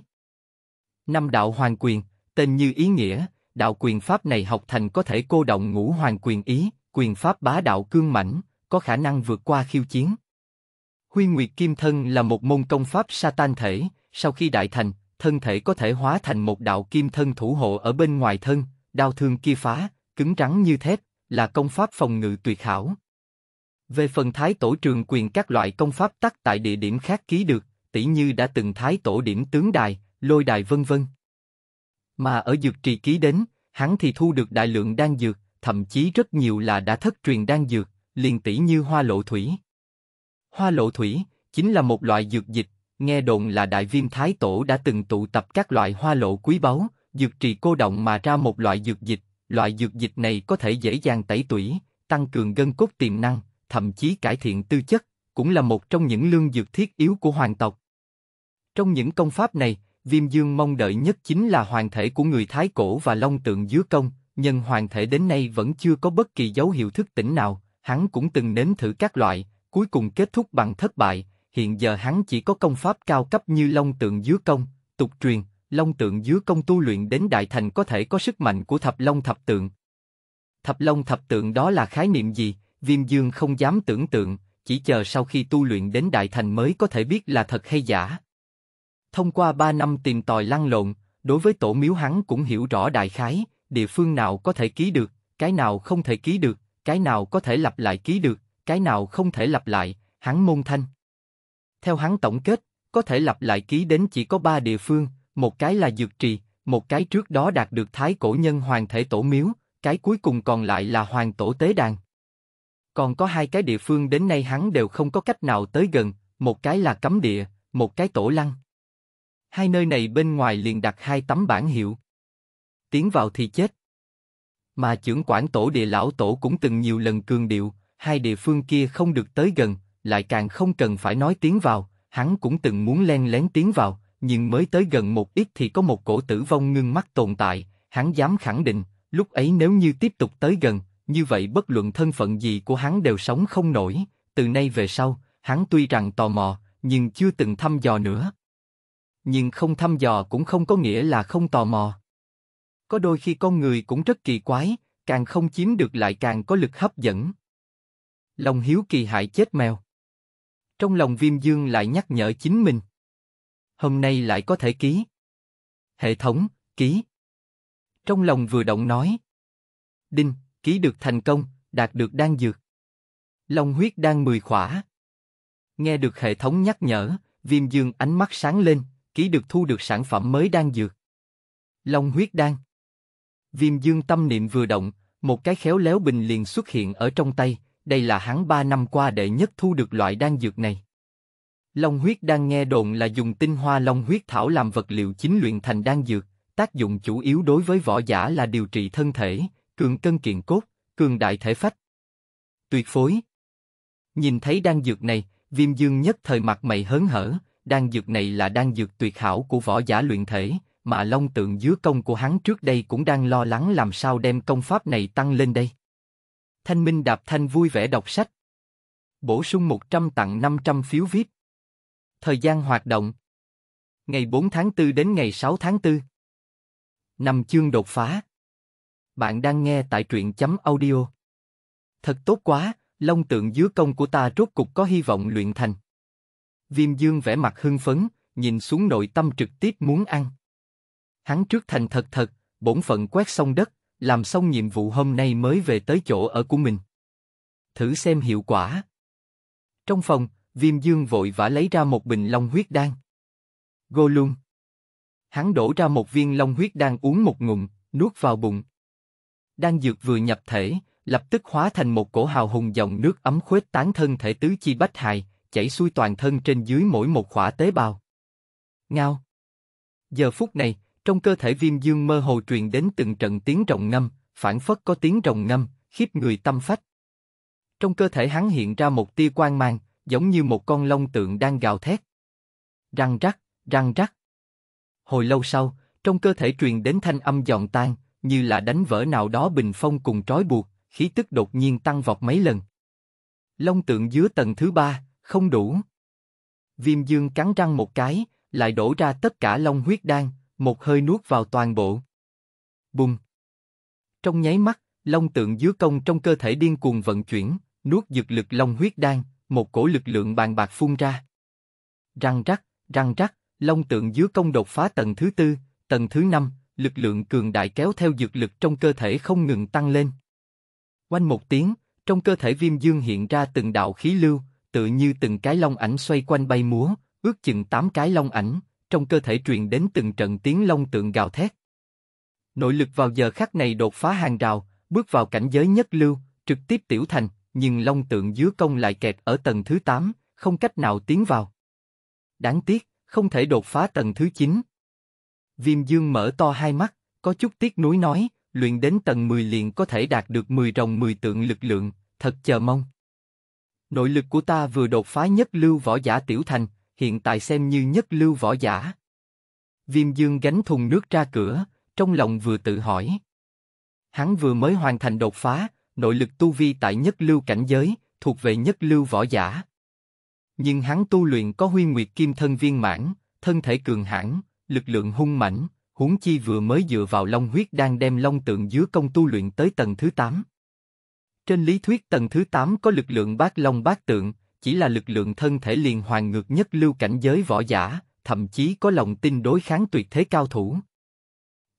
Năm đạo hoàng quyền, tên như ý nghĩa, đạo quyền pháp này học thành có thể cô động ngũ hoàng quyền ý, quyền pháp bá đạo cương mãnh, có khả năng vượt qua khiêu chiến. Huy Nguyệt Kim Thân là một môn công pháp Satan thể, sau khi đại thành, thân thể có thể hóa thành một đạo kim thân thủ hộ ở bên ngoài thân, đau thương kia phá, cứng rắn như thép, là công pháp phòng ngự tuyệt hảo, về phần thái tổ trường quyền các loại công pháp tắc tại địa điểm khác ký được, tỷ như đã từng thái tổ điểm tướng đài, lôi đài vân vân. Mà ở dược trì ký đến, hắn thì thu được đại lượng đan dược, thậm chí rất nhiều là đã thất truyền đan dược, liền tỷ như hoa lộ thủy. Hoa lộ thủy chính là một loại dược dịch, nghe đồn là đại viêm thái tổ đã từng tụ tập các loại hoa lộ quý báu, dược trì cô động mà ra một loại dược dịch, loại dược dịch này có thể dễ dàng tẩy tủy, tăng cường gân cốt tiềm năng, thậm chí cải thiện tư chất, cũng là một trong những lương dược thiết yếu của hoàng tộc. Trong những công pháp này, Viêm Dương mong đợi nhất chính là hoàng thể của người Thái Cổ và Long Tượng Dứa Công, nhưng hoàng thể đến nay vẫn chưa có bất kỳ dấu hiệu thức tỉnh nào, hắn cũng từng nếm thử các loại, cuối cùng kết thúc bằng thất bại, hiện giờ hắn chỉ có công pháp cao cấp như Long Tượng Dứa Công, tục truyền, Long Tượng Dứa Công tu luyện đến đại thành có thể có sức mạnh của Thập Long Thập Tượng. Thập Long Thập Tượng đó là khái niệm gì? Viêm Dương không dám tưởng tượng, chỉ chờ sau khi tu luyện đến đại thành mới có thể biết là thật hay giả. Thông qua ba năm tìm tòi lăn lộn, đối với tổ miếu hắn cũng hiểu rõ đại khái, địa phương nào có thể ký được, cái nào không thể ký được, cái nào có thể lặp lại ký được, cái nào không thể lặp lại, hắn môn thanh. Theo hắn tổng kết, có thể lặp lại ký đến chỉ có ba địa phương, một cái là dược trì, một cái trước đó đạt được thái cổ nhân hoàng thể tổ miếu, cái cuối cùng còn lại là hoàng tổ tế đàn. Còn có hai cái địa phương đến nay hắn đều không có cách nào tới gần, một cái là cấm địa, một cái tổ lăng. Hai nơi này bên ngoài liền đặt hai tấm bản hiệu. Tiến vào thì chết. Mà trưởng quản tổ địa lão tổ cũng từng nhiều lần cường điệu, hai địa phương kia không được tới gần, lại càng không cần phải nói tiến vào, hắn cũng từng muốn len lén tiến vào, nhưng mới tới gần một ít thì có một cổ tử vong ngưng mắt tồn tại, hắn dám khẳng định, lúc ấy nếu như tiếp tục tới gần, như vậy bất luận thân phận gì của hắn đều sống không nổi. Từ nay về sau, hắn tuy rằng tò mò, nhưng chưa từng thăm dò nữa. Nhưng không thăm dò cũng không có nghĩa là không tò mò. Có đôi khi con người cũng rất kỳ quái, càng không chiếm được lại càng có lực hấp dẫn. Lòng hiếu kỳ hại chết mèo. Trong lòng Viêm Dương lại nhắc nhở chính mình. Hôm nay lại có thể ký. Hệ thống, ký. Trong lòng vừa động nói. Đinh, ký được thành công, đạt được đan dược. Long huyết Đan 10 khỏa. Nghe được hệ thống nhắc nhở, viêm dương ánh mắt sáng lên, ký được thu được sản phẩm mới đan dược. Long huyết đan. Viêm dương tâm niệm vừa động, một cái khéo léo bình liền xuất hiện ở trong tay, đây là hắn ba năm qua đệ nhất thu được loại đan dược này. Long huyết Đan nghe đồn là dùng tinh hoa long huyết thảo làm vật liệu chính luyện thành đan dược, tác dụng chủ yếu đối với võ giả là điều trị thân thể, cường cân kiện cốt, cường đại thể phách. Tuyệt phối. Nhìn thấy đan dược này, viêm dương nhất thời mặt mày hớn hở, đan dược này là đan dược tuyệt hảo của võ giả luyện thể, mà long tượng dứa công của hắn trước đây cũng đang lo lắng làm sao đem công pháp này tăng lên đây. Thanh Minh Đạp Thanh vui vẻ đọc sách. Bổ sung 100 tặng 500 phiếu viết Thời gian hoạt động. Ngày 4 tháng 4 đến ngày 6 tháng 4. Năm chương đột phá bạn đang nghe tại truyện chấm audio. Thật tốt quá, long tượng dứa công của ta rốt cục có hy vọng luyện thành. Viêm dương vẻ mặt hưng phấn, nhìn xuống nội tâm trực tiếp muốn ăn. Hắn trước thành thật thật, bổn phận quét xong đất, làm xong nhiệm vụ hôm nay mới về tới chỗ ở của mình. Thử xem hiệu quả. Trong phòng, Viêm Dương vội vã lấy ra một bình long huyết đan. Gô luôn. Hắn đổ ra một viên long huyết đan uống một ngụm, nuốt vào bụng, đang dược vừa nhập thể, lập tức hóa thành một cổ hào hùng dòng nước ấm khuếch tán thân thể tứ chi bách hài, chảy xuôi toàn thân trên dưới mỗi một khỏa tế bào. Ngao. Giờ phút này, trong cơ thể viêm dương mơ hồ truyền đến từng trận tiếng rồng ngâm, phản phất có tiếng rồng ngâm, khiếp người tâm phách. Trong cơ thể hắn hiện ra một tia quang mang, giống như một con long tượng đang gào thét. Răng rắc, răng rắc. Hồi lâu sau, trong cơ thể truyền đến thanh âm giòn tan, như là đánh vỡ nào đó bình phong cùng trói buộc, khí tức đột nhiên tăng vọt mấy lần. Long tượng dứa tầng thứ ba, không đủ. Viêm dương cắn răng một cái, lại đổ ra tất cả long huyết đan, một hơi nuốt vào toàn bộ. Bùng! Trong nháy mắt, long tượng dứa công trong cơ thể điên cuồng vận chuyển, nuốt dược lực long huyết đan, một cổ lực lượng bàn bạc phun ra. Răng rắc, răng rắc, long tượng dứa công đột phá tầng thứ tư, tầng thứ năm, lực lượng cường đại kéo theo dược lực trong cơ thể không ngừng tăng lên. Quanh một tiếng, trong cơ thể viêm dương hiện ra từng đạo khí lưu, tự như từng cái long ảnh xoay quanh bay múa, ước chừng tám cái long ảnh, trong cơ thể truyền đến từng trận tiếng long tượng gào thét. Nội lực vào giờ khắc này đột phá hàng rào, bước vào cảnh giới nhất lưu, trực tiếp tiểu thành, nhưng long tượng dứa công lại kẹt ở tầng thứ 8, không cách nào tiến vào. Đáng tiếc, không thể đột phá tầng thứ 9, Viêm Dương mở to hai mắt, có chút tiếc nuối nói, luyện đến tầng 10 liền có thể đạt được 10 rồng 10 tượng lực lượng, thật chờ mong. Nội lực của ta vừa đột phá nhất lưu võ giả tiểu thành, hiện tại xem như nhất lưu võ giả. Viêm Dương gánh thùng nước ra cửa, trong lòng vừa tự hỏi. Hắn vừa mới hoàn thành đột phá, nội lực tu vi tại nhất lưu cảnh giới, thuộc về nhất lưu võ giả. Nhưng hắn tu luyện có huy nguyệt kim thân viên mãn, thân thể cường hãn, lực lượng hung mãnh, huống chi vừa mới dựa vào long huyết đang đem long tượng dứa công tu luyện tới tầng thứ 8. Trên lý thuyết tầng thứ 8 có lực lượng bát long bát tượng, chỉ là lực lượng thân thể liền hoàn ngược nhất lưu cảnh giới võ giả, thậm chí có lòng tin đối kháng tuyệt thế cao thủ.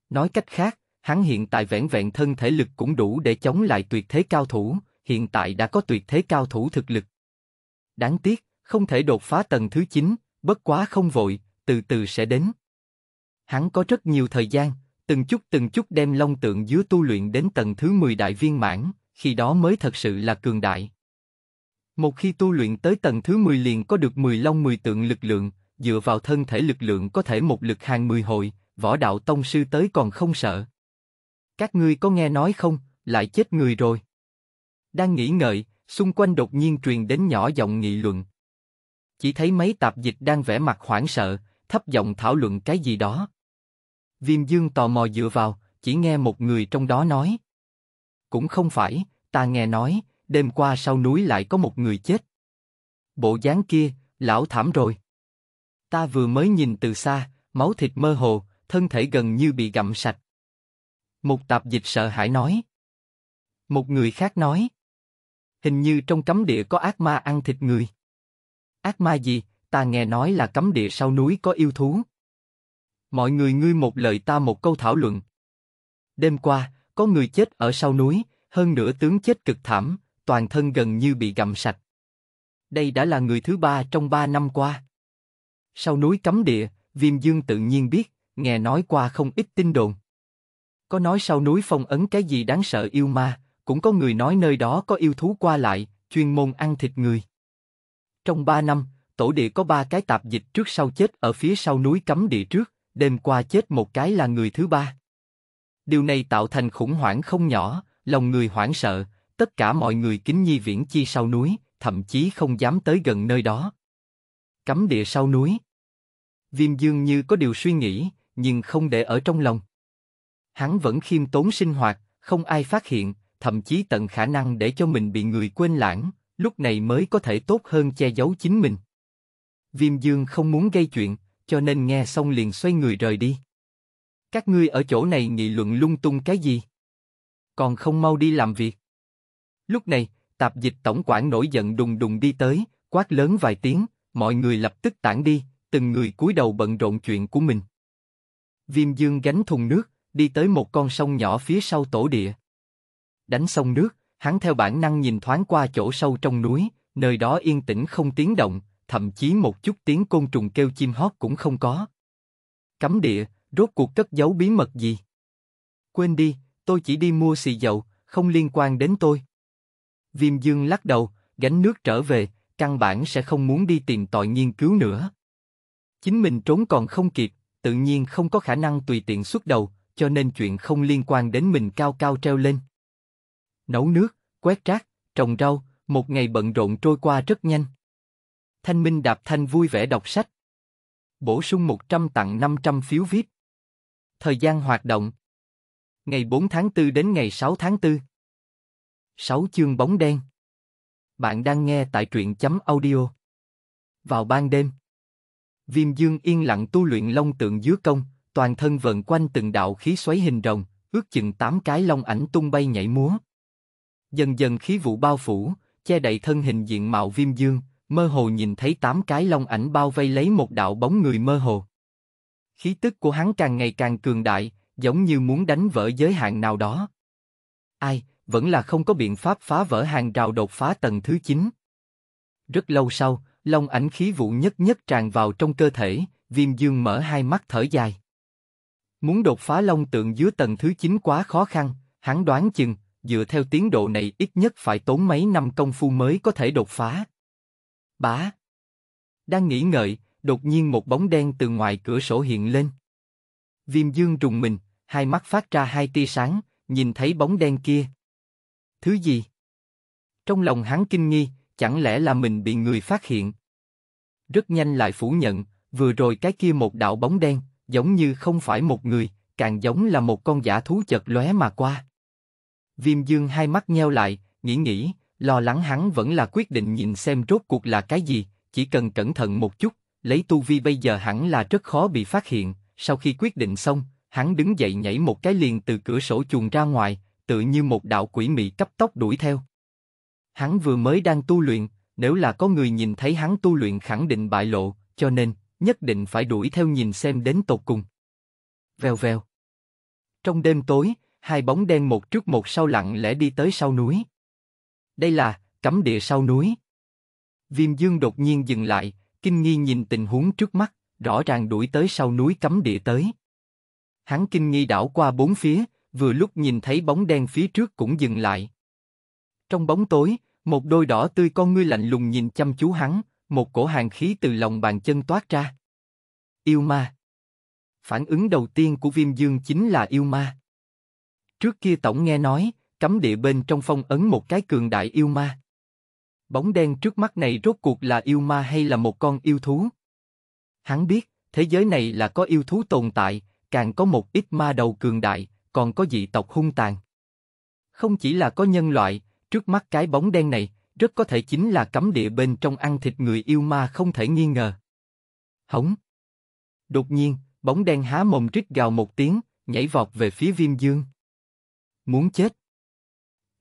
Nói cách khác, hắn hiện tại vẻn vẹn thân thể lực cũng đủ để chống lại tuyệt thế cao thủ, hiện tại đã có tuyệt thế cao thủ thực lực. Đáng tiếc, không thể đột phá tầng thứ 9, bất quá không vội, từ từ sẽ đến. Hắn có rất nhiều thời gian, từng chút từng chút đem long tượng dứa tu luyện đến tầng thứ 10 đại viên mãn, khi đó mới thật sự là cường đại. Một khi tu luyện tới tầng thứ 10 liền có được 10 long 10 tượng lực lượng, dựa vào thân thể lực lượng có thể một lực hàng 10 hội, võ đạo tông sư tới còn không sợ. Các ngươi có nghe nói không, lại chết người rồi. Đang nghĩ ngợi, xung quanh đột nhiên truyền đến nhỏ giọng nghị luận. Chỉ thấy mấy tạp dịch đang vẽ mặt hoảng sợ, thấp giọng thảo luận cái gì đó, Viêm Dương tò mò dựa vào, chỉ nghe một người trong đó nói. Cũng không phải, ta nghe nói, đêm qua sau núi lại có một người chết. Bộ dáng kia, lão thảm rồi. Ta vừa mới nhìn từ xa, máu thịt mơ hồ, thân thể gần như bị gặm sạch. Một tạp dịch sợ hãi nói. Một người khác nói. Hình như trong cấm địa có ác ma ăn thịt người. Ác ma gì, ta nghe nói là cấm địa sau núi có yêu thú. Mọi người ngươi một lời ta một câu thảo luận. Đêm qua, có người chết ở sau núi, hơn nữa tướng chết cực thảm, toàn thân gần như bị gặm sạch. Đây đã là người thứ ba trong ba năm qua. Sau núi cấm địa, Viêm Dương tự nhiên biết, nghe nói qua không ít tin đồn. Có nói sau núi phong ấn cái gì đáng sợ yêu ma, cũng có người nói nơi đó có yêu thú qua lại, chuyên môn ăn thịt người. Trong ba năm, tổ địa có ba cái tạp dịch trước sau chết ở phía sau núi cấm địa trước đêm qua chết một cái là người thứ ba. Điều này tạo thành khủng hoảng không nhỏ, lòng người hoảng sợ, tất cả mọi người kính nhi viễn chi sau núi, thậm chí không dám tới gần nơi đó. Cấm địa sau núi. Viêm Dương như có điều suy nghĩ, nhưng không để ở trong lòng. Hắn vẫn khiêm tốn sinh hoạt, không ai phát hiện, thậm chí tận khả năng để cho mình bị người quên lãng, lúc này mới có thể tốt hơn che giấu chính mình. Viêm Dương không muốn gây chuyện, cho nên nghe xong liền xoay người rời đi. Các ngươi ở chỗ này nghị luận lung tung cái gì? Còn không mau đi làm việc. Lúc này, tạp dịch tổng quản nổi giận đùng đùng đi tới, quát lớn vài tiếng, mọi người lập tức tản đi, từng người cúi đầu bận rộn chuyện của mình. Viêm Dương gánh thùng nước, đi tới một con sông nhỏ phía sau tổ địa. Đánh sông nước, hắn theo bản năng nhìn thoáng qua chỗ sâu trong núi, nơi đó yên tĩnh không tiếng động, thậm chí một chút tiếng côn trùng kêu chim hót cũng không có. Cấm địa, rốt cuộc cất giấu bí mật gì? Quên đi, tôi chỉ đi mua xì dầu, không liên quan đến tôi. Viêm Dương lắc đầu, gánh nước trở về, căn bản sẽ không muốn đi tìm tội nghiên cứu nữa. Chính mình trốn còn không kịp, tự nhiên không có khả năng tùy tiện xuất đầu, cho nên chuyện không liên quan đến mình cao cao treo lên. Nấu nước, quét rác, trồng rau, một ngày bận rộn trôi qua rất nhanh. Thanh Minh Đạp Thanh vui vẻ đọc sách. Bổ sung 100 tặng 500 phiếu VIP. Thời gian hoạt động. Ngày 4 tháng 4 đến ngày 6 tháng 4. 6 chương bóng đen. Bạn đang nghe tại truyện chấm audio. Vào ban đêm. Viêm Dương yên lặng tu luyện long tượng dứa công, toàn thân vần quanh từng đạo khí xoáy hình rồng, ước chừng tám cái long ảnh tung bay nhảy múa. Dần dần khí vụ bao phủ, che đậy thân hình diện mạo Viêm Dương, mơ hồ nhìn thấy tám cái long ảnh bao vây lấy một đạo bóng người mơ hồ. Khí tức của hắn càng ngày càng cường đại, giống như muốn đánh vỡ giới hạn nào đó. Ai, vẫn là không có biện pháp phá vỡ hàng rào đột phá tầng thứ 9. Rất lâu sau, long ảnh khí vụ nhất nhất tràn vào trong cơ thể, viêm dương mở hai mắt thở dài. Muốn đột phá long tượng dưới tầng thứ 9 quá khó khăn, hắn đoán chừng, dựa theo tiến độ này ít nhất phải tốn mấy năm công phu mới có thể đột phá. Bá. Đang nghĩ ngợi, đột nhiên một bóng đen từ ngoài cửa sổ hiện lên. Viêm Dương trùng mình, hai mắt phát ra hai tia sáng, nhìn thấy bóng đen kia. Thứ gì? Trong lòng hắn kinh nghi, chẳng lẽ là mình bị người phát hiện? Rất nhanh lại phủ nhận, vừa rồi cái kia một đạo bóng đen, giống như không phải một người, càng giống là một con giả thú chật lóe mà qua. Viêm Dương hai mắt nheo lại, nghĩ nghĩ, Lo lắng hắn vẫn là quyết định nhìn xem rốt cuộc là cái gì, chỉ cần cẩn thận một chút, lấy tu vi bây giờ hẳn là rất khó bị phát hiện. Sau khi quyết định xong, hắn đứng dậy nhảy một cái liền từ cửa sổ chuồng ra ngoài, tự như một đạo quỷ mị cấp tốc đuổi theo. Hắn vừa mới đang tu luyện, nếu là có người nhìn thấy hắn tu luyện khẳng định bại lộ, cho nên nhất định phải đuổi theo nhìn xem đến tột cùng. Vèo vèo. Trong đêm tối, hai bóng đen một trước một sau lặng lẽ đi tới sau núi đây là cấm địa sau núi. Viêm Dương đột nhiên dừng lại, kinh nghi nhìn tình huống trước mắt, rõ ràng đuổi tới sau núi cấm địa tới. Hắn kinh nghi đảo qua bốn phía, vừa lúc nhìn thấy bóng đen phía trước cũng dừng lại. Trong bóng tối, một đôi đỏ tươi con ngươi lạnh lùng nhìn chăm chú hắn, một cổ hàng khí từ lòng bàn chân toát ra. Yêu ma. Phản ứng đầu tiên của Viêm Dương chính là yêu ma. Trước kia tổng nghe nói, cấm địa bên trong phong ấn một cái cường đại yêu ma. Bóng đen trước mắt này rốt cuộc là yêu ma hay là một con yêu thú? Hắn biết, thế giới này là có yêu thú tồn tại, càng có một ít ma đầu cường đại, còn có dị tộc hung tàn. Không chỉ là có nhân loại, trước mắt cái bóng đen này, rất có thể chính là cấm địa bên trong ăn thịt người yêu ma không thể nghi ngờ. Hống. Đột nhiên, bóng đen há mồm rít gào một tiếng, nhảy vọt về phía viêm dương. Muốn chết.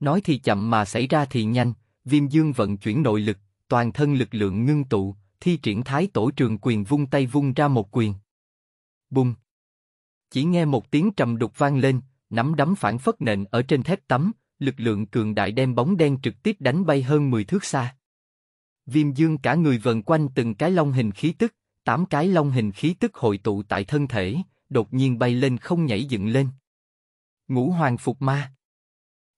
Nói thì chậm mà xảy ra thì nhanh, viêm dương vận chuyển nội lực, toàn thân lực lượng ngưng tụ, thi triển thái tổ trường quyền vung tay vung ra một quyền. Bùng! Chỉ nghe một tiếng trầm đục vang lên, nắm đấm phản phất nện ở trên thép tấm, lực lượng cường đại đem bóng đen trực tiếp đánh bay hơn 10 thước xa. Viêm dương cả người vần quanh từng cái long hình khí tức, tám cái long hình khí tức hội tụ tại thân thể, đột nhiên bay lên không nhảy dựng lên. Ngũ hoàng phục ma.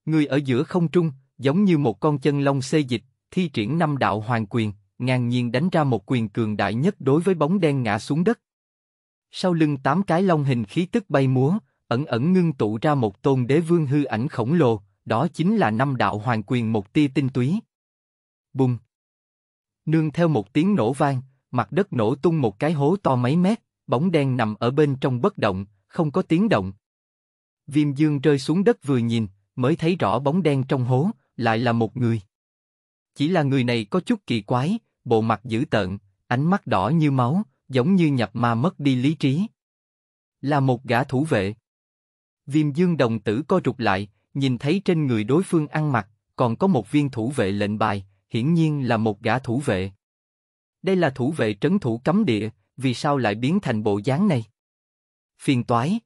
Ngươi ở giữa không trung, giống như một con chân long xê dịch, thi triển năm đạo hoàng quyền, ngang nhiên đánh ra một quyền cường đại nhất đối với bóng đen ngã xuống đất. Sau lưng tám cái long hình khí tức bay múa, ẩn ẩn ngưng tụ ra một tôn đế vương hư ảnh khổng lồ, đó chính là năm đạo hoàng quyền một tia tinh túy. Bùng! Nương theo một tiếng nổ vang, mặt đất nổ tung một cái hố to mấy mét, bóng đen nằm ở bên trong bất động, không có tiếng động. Viêm dương rơi xuống đất vừa nhìn, mới thấy rõ bóng đen trong hố, lại là một người. Chỉ là người này có chút kỳ quái, bộ mặt dữ tợn, ánh mắt đỏ như máu, giống như nhập ma mất đi lý trí. Là một gã thủ vệ. Viêm dương đồng tử co rụt lại, nhìn thấy trên người đối phương ăn mặc, còn có một viên thủ vệ lệnh bài, hiển nhiên là một gã thủ vệ. Đây là thủ vệ trấn thủ cấm địa, vì sao lại biến thành bộ dáng này? Phiền toái.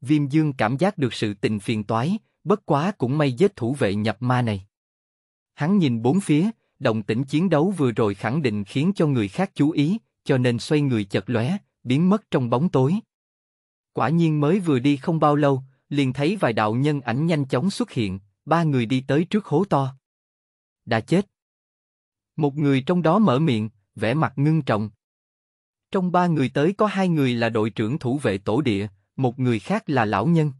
Viêm dương cảm giác được sự tình phiền toái, bất quá cũng may giết thủ vệ nhập ma này. Hắn nhìn bốn phía, động tĩnh chiến đấu vừa rồi khẳng định khiến cho người khác chú ý, cho nên xoay người chật lóe, biến mất trong bóng tối. Quả nhiên mới vừa đi không bao lâu, liền thấy vài đạo nhân ảnh nhanh chóng xuất hiện, ba người đi tới trước hố to. Đã chết. Một người trong đó mở miệng, vẻ mặt ngưng trọng. Trong ba người tới có hai người là đội trưởng thủ vệ tổ địa, một người khác là lão nhân.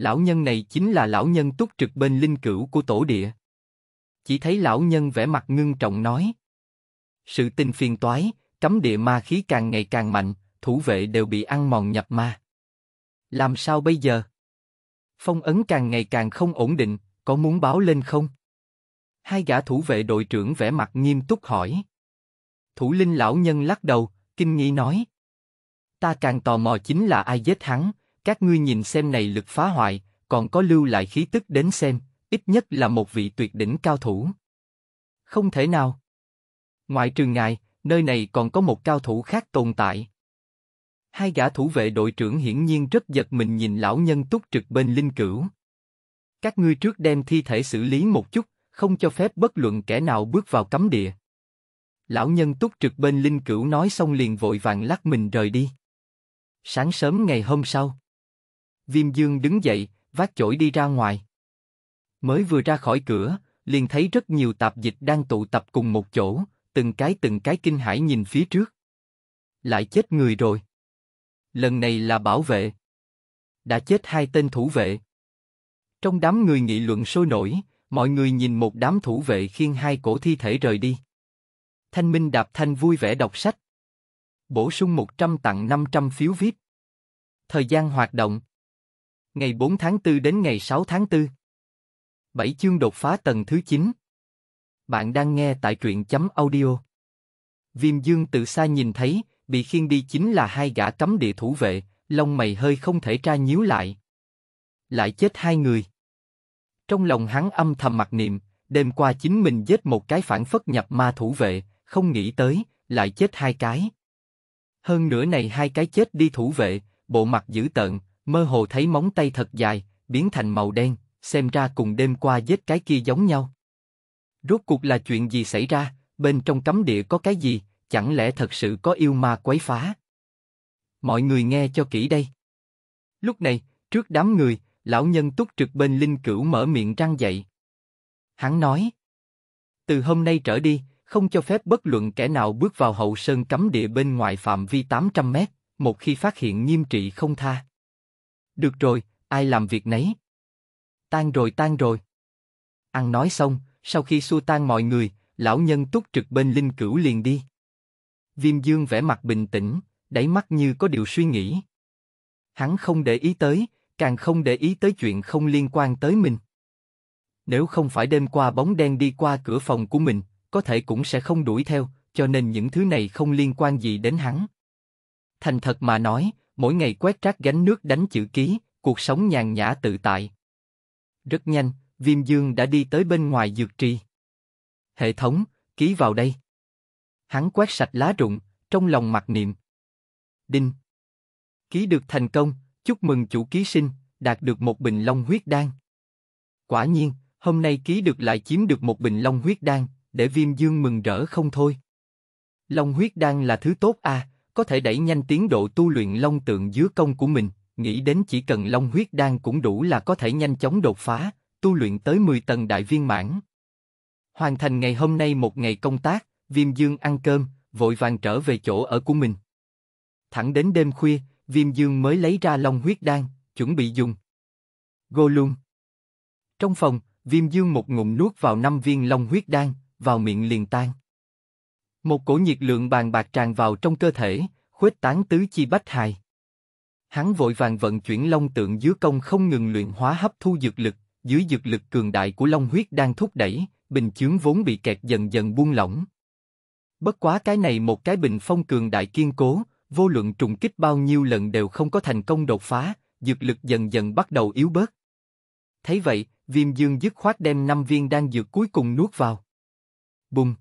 Lão nhân này chính là lão nhân túc trực bên linh cửu của tổ địa. Chỉ thấy lão nhân vẻ mặt ngưng trọng nói. Sự tình phiền toái, cấm địa ma khí càng ngày càng mạnh, thủ vệ đều bị ăn mòn nhập ma. Làm sao bây giờ? Phong ấn càng ngày càng không ổn định, có muốn báo lên không? Hai gã thủ vệ đội trưởng vẻ mặt nghiêm túc hỏi. Thủ linh lão nhân lắc đầu, kinh nghi nói. Ta càng tò mò chính là ai giết hắn, các ngươi nhìn xem này lực phá hoại, còn có lưu lại khí tức đến xem, ít nhất là một vị tuyệt đỉnh cao thủ. Không thể nào. Ngoại trường ngài, nơi này còn có một cao thủ khác tồn tại. Hai gã thủ vệ đội trưởng hiển nhiên rất giật mình nhìn lão nhân túc trực bên linh cửu. Các ngươi trước đem thi thể xử lý một chút, không cho phép bất luận kẻ nào bước vào cấm địa. Lão nhân túc trực bên linh cửu nói xong liền vội vàng lắc mình rời đi. Sáng sớm ngày hôm sau, Viêm Dương đứng dậy, vác chổi đi ra ngoài. Mới vừa ra khỏi cửa, liền thấy rất nhiều tạp dịch đang tụ tập cùng một chỗ, từng cái từng cái kinh hãi nhìn phía trước. Lại chết người rồi. Lần này là bảo vệ. Đã chết hai tên thủ vệ. Trong đám người nghị luận sôi nổi, mọi người nhìn một đám thủ vệ khiêng hai cổ thi thể rời đi. Thanh Minh đạp thanh vui vẻ đọc sách. Bổ sung 100 tặng 500 phiếu VIP. Thời gian hoạt động ngày 4 tháng 4 đến ngày 6 tháng 4. 7 chương đột phá tầng thứ 9. Bạn đang nghe tại truyện chấm audio. Viêm Dương tự xa nhìn thấy, bị khiên đi chính là hai gã cấm địa thủ vệ, lông mày hơi không thể tra nhíu lại. Lại chết hai người. Trong lòng hắn âm thầm mặc niệm, đêm qua chính mình giết một cái phản phất nhập ma thủ vệ, không nghĩ tới, lại chết hai cái. Hơn nữa này hai cái chết đi thủ vệ, bộ mặt dữ tợn, mơ hồ thấy móng tay thật dài, biến thành màu đen, xem ra cùng đêm qua giết cái kia giống nhau. Rốt cuộc là chuyện gì xảy ra, bên trong cấm địa có cái gì, chẳng lẽ thật sự có yêu ma quấy phá? Mọi người nghe cho kỹ đây. Lúc này, trước đám người, lão nhân túc trực bên linh cửu mở miệng răng dậy. Hắn nói, từ hôm nay trở đi, không cho phép bất luận kẻ nào bước vào hậu sơn cấm địa bên ngoài phạm vi 800 mét, một khi phát hiện nghiêm trị không tha. Được rồi, ai làm việc nấy. Tan rồi tan rồi. Ăn nói xong, sau khi xua tan mọi người, lão nhân túc trực bên linh cửu liền đi. Viêm dương vẻ mặt bình tĩnh, đáy mắt như có điều suy nghĩ. Hắn không để ý tới, càng không để ý tới chuyện không liên quan tới mình. Nếu không phải đêm qua bóng đen đi qua cửa phòng của mình, có thể cũng sẽ không đuổi theo, cho nên những thứ này không liên quan gì đến hắn. Thành thật mà nói, mỗi ngày quét rác gánh nước đánh chữ ký, cuộc sống nhàn nhã tự tại. Rất nhanh, Viêm Dương đã đi tới bên ngoài dược trì. Hệ thống, ký vào đây. Hắn quét sạch lá rụng, trong lòng mặc niệm. Đinh. Ký được thành công, chúc mừng chủ ký sinh, đạt được một bình long huyết đan. Quả nhiên, hôm nay ký được lại chiếm được một bình long huyết đan, để Viêm Dương mừng rỡ không thôi. Long huyết đan là thứ tốt à, có thể đẩy nhanh tiến độ tu luyện long tượng dứa công của mình, nghĩ đến chỉ cần long huyết đan cũng đủ là có thể nhanh chóng đột phá, tu luyện tới 10 tầng đại viên mãn. Hoàn thành ngày hôm nay một ngày công tác, Viêm Dương ăn cơm, vội vàng trở về chỗ ở của mình. Thẳng đến đêm khuya, Viêm Dương mới lấy ra long huyết đan, chuẩn bị dùng. Gô luôn. Trong phòng, Viêm Dương một ngụm nuốt vào năm viên long huyết đan, vào miệng liền tan. Một cổ nhiệt lượng bàn bạc tràn vào trong cơ thể, khuếch tán tứ chi bách hài. Hắn vội vàng vận chuyển long tượng dưới công không ngừng luyện hóa hấp thu dược lực, dưới dược lực cường đại của long huyết đang thúc đẩy, bình chướng vốn bị kẹt dần dần buông lỏng. Bất quá cái này một cái bình phong cường đại kiên cố, vô luận trùng kích bao nhiêu lần đều không có thành công đột phá, dược lực dần dần bắt đầu yếu bớt. Thấy vậy, viêm dương dứt khoát đem năm viên đan dược cuối cùng nuốt vào. Bùng!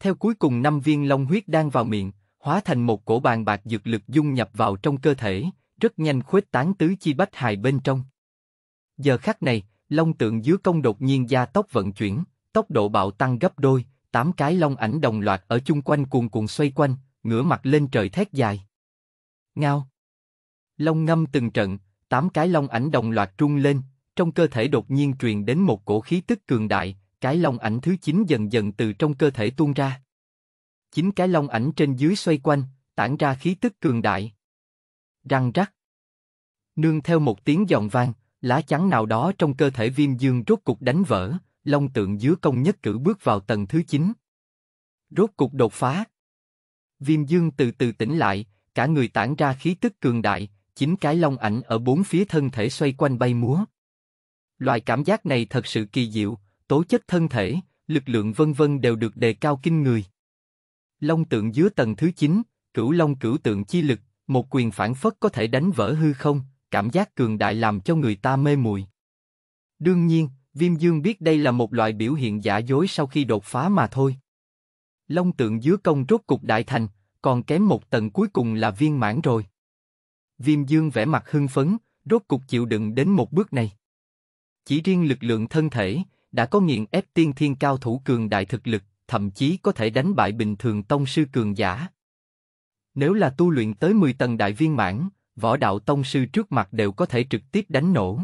Theo cuối cùng năm viên long huyết đang vào miệng, hóa thành một cổ bàn bạc dược lực dung nhập vào trong cơ thể, rất nhanh khuếch tán tứ chi bách hài bên trong. Giờ khắc này, long tượng dưới công đột nhiên gia tốc vận chuyển, tốc độ bạo tăng gấp đôi, tám cái long ảnh đồng loạt ở chung quanh cuồn cuộn xoay quanh, ngửa mặt lên trời thét dài. Ngao. Long ngâm từng trận, tám cái long ảnh đồng loạt trung lên, trong cơ thể đột nhiên truyền đến một cổ khí tức cường đại, cái long ảnh thứ 9 dần dần từ trong cơ thể tuôn ra. Chín cái long ảnh trên dưới xoay quanh, tản ra khí tức cường đại. Răng rắc. Nương theo một tiếng giòn vang, lá chắn nào đó trong cơ thể viêm dương rốt cục đánh vỡ, long tượng dứa công nhất cử bước vào tầng thứ 9. Rốt cục đột phá. Viêm dương từ từ tỉnh lại, cả người tản ra khí tức cường đại, chín cái long ảnh ở bốn phía thân thể xoay quanh bay múa. Loại cảm giác này thật sự kỳ diệu, tố chất thân thể, lực lượng vân vân đều được đề cao kinh người. Long tượng dưới tầng thứ 9, cửu long cửu tượng chi lực, một quyền phản phất có thể đánh vỡ hư không, cảm giác cường đại làm cho người ta mê muội. Đương nhiên, Viêm Dương biết đây là một loại biểu hiện giả dối sau khi đột phá mà thôi. Long tượng dứa công rốt cục đại thành, còn kém một tầng cuối cùng là viên mãn rồi. Viêm Dương vẻ mặt hưng phấn, rốt cục chịu đựng đến một bước này. Chỉ riêng lực lượng thân thể, đã có nghiện ép tiên thiên cao thủ cường đại thực lực, thậm chí có thể đánh bại bình thường tông sư cường giả. Nếu là tu luyện tới 10 tầng đại viên mãn, võ đạo tông sư trước mặt đều có thể trực tiếp đánh nổ.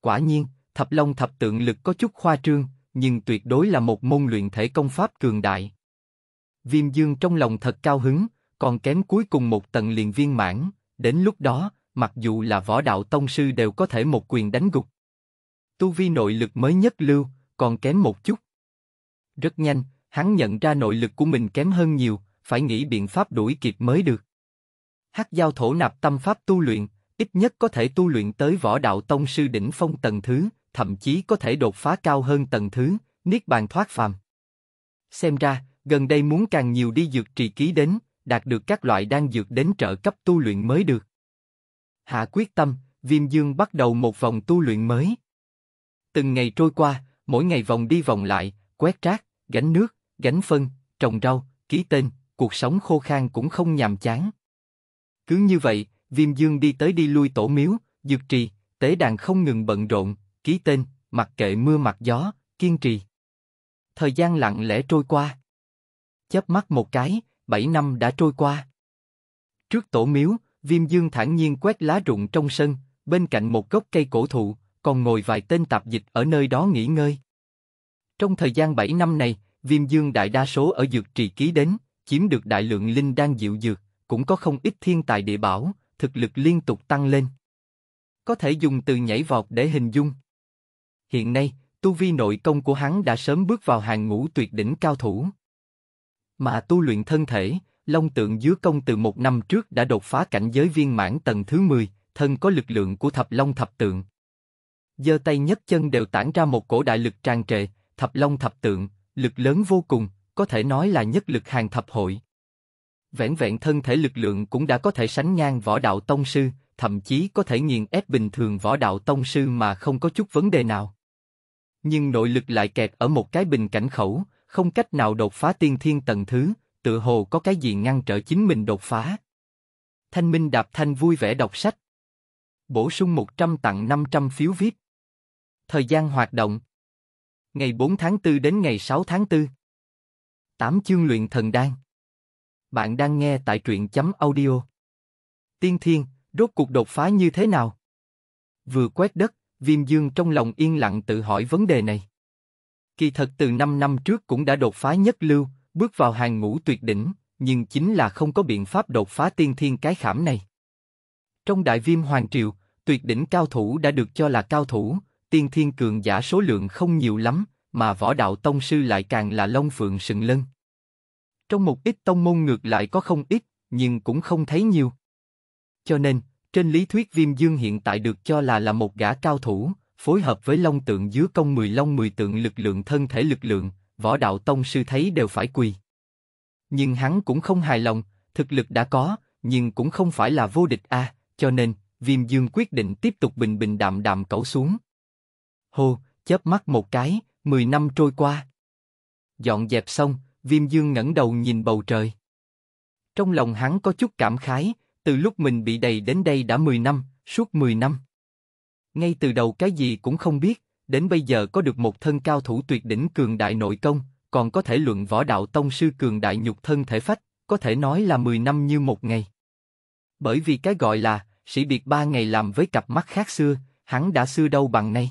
Quả nhiên, thập long thập tượng lực có chút khoa trương, nhưng tuyệt đối là một môn luyện thể công pháp cường đại. Viêm Dương trong lòng thật cao hứng, còn kém cuối cùng một tầng liền viên mãn, đến lúc đó, mặc dù là võ đạo tông sư đều có thể một quyền đánh gục. Tu vi nội lực mới nhất lưu, còn kém một chút. Rất nhanh, hắn nhận ra nội lực của mình kém hơn nhiều, phải nghĩ biện pháp đuổi kịp mới được. Hắc giao thổ nạp tâm pháp tu luyện, ít nhất có thể tu luyện tới võ đạo tông sư đỉnh phong tầng thứ, thậm chí có thể đột phá cao hơn tầng thứ, niết bàn thoát phàm. Xem ra, gần đây muốn càng nhiều đi dược trì ký đến, đạt được các loại đan dược đến trợ cấp tu luyện mới được. Hạ quyết tâm, Viêm Dương bắt đầu một vòng tu luyện mới. Từng ngày trôi qua, mỗi ngày vòng đi vòng lại, quét rác, gánh nước, gánh phân, trồng rau, ký tên, cuộc sống khô khan cũng không nhàm chán. Cứ như vậy, Viêm Dương đi tới đi lui tổ miếu, dược trì, tế đàn không ngừng bận rộn, ký tên, mặc kệ mưa mặc gió, kiên trì. Thời gian lặng lẽ trôi qua. Chớp mắt một cái, bảy năm đã trôi qua. Trước tổ miếu, Viêm Dương thản nhiên quét lá rụng trong sân, bên cạnh một gốc cây cổ thụ, còn ngồi vài tên tạp dịch ở nơi đó nghỉ ngơi. Trong thời gian 7 năm này, Viêm Dương đại đa số ở dược trì ký đến, chiếm được đại lượng linh đan dịu dược, cũng có không ít thiên tài địa bảo, thực lực liên tục tăng lên. Có thể dùng từ nhảy vọt để hình dung. Hiện nay, tu vi nội công của hắn đã sớm bước vào hàng ngũ tuyệt đỉnh cao thủ. Mà tu luyện thân thể, Long tượng dứa công từ một năm trước đã đột phá cảnh giới viên mãn tầng thứ 10, thân có lực lượng của thập long thập tượng giơ tay nhấc chân đều tản ra một cổ đại lực tràn trề, thập long thập tượng, lực lớn vô cùng, có thể nói là nhất lực hàng thập hội. vẹn vẹn thân thể lực lượng cũng đã có thể sánh ngang võ đạo tông sư, thậm chí có thể nghiền ép bình thường võ đạo tông sư mà không có chút vấn đề nào. Nhưng nội lực lại kẹt ở một cái bình cảnh khẩu, không cách nào đột phá tiên thiên tầng thứ, tự hồ có cái gì ngăn trở chính mình đột phá. Thanh Minh Đạp Thanh vui vẻ đọc sách. Bổ sung 100 tặng 500 phiếu viết Thời gian hoạt động Ngày 4 tháng 4 đến ngày 6 tháng 4 8 chương luyện thần đan Bạn đang nghe tại truyện chấm audio Tiên thiên, rốt cuộc đột phá như thế nào? Vừa quét đất, viêm dương trong lòng yên lặng tự hỏi vấn đề này. Kỳ thật từ 5 năm trước cũng đã đột phá nhất lưu, bước vào hàng ngũ tuyệt đỉnh, nhưng chính là không có biện pháp đột phá tiên thiên cái khảm này. Trong đại viêm hoàng triều, tuyệt đỉnh cao thủ đã được cho là cao thủ, tiên thiên cường giả số lượng không nhiều lắm, mà võ đạo tông sư lại càng là long phượng sừng lân. Trong một ít tông môn ngược lại có không ít, nhưng cũng không thấy nhiều. Cho nên, trên lý thuyết Viêm Dương hiện tại được cho là là một gã cao thủ, phối hợp với long tượng dứa công mười long mười tượng lực lượng thân thể lực lượng, võ đạo tông sư thấy đều phải quỳ. Nhưng hắn cũng không hài lòng, thực lực đã có, nhưng cũng không phải là vô địch a, à, cho nên Viêm Dương quyết định tiếp tục bình bình đạm đạm cẩu xuống. Hô, chớp mắt một cái, 10 năm trôi qua. Dọn dẹp xong, Viêm Dương ngẩng đầu nhìn bầu trời. Trong lòng hắn có chút cảm khái, từ lúc mình bị đầy đến đây đã 10 năm, suốt 10 năm. Ngay từ đầu cái gì cũng không biết, đến bây giờ có được một thân cao thủ tuyệt đỉnh cường đại nội công, còn có thể luận võ đạo tông sư cường đại nhục thân thể phách, có thể nói là 10 năm như một ngày. Bởi vì cái gọi là, sĩ biệt ba ngày làm với cặp mắt khác xưa, hắn đã xưa đâu bằng nay.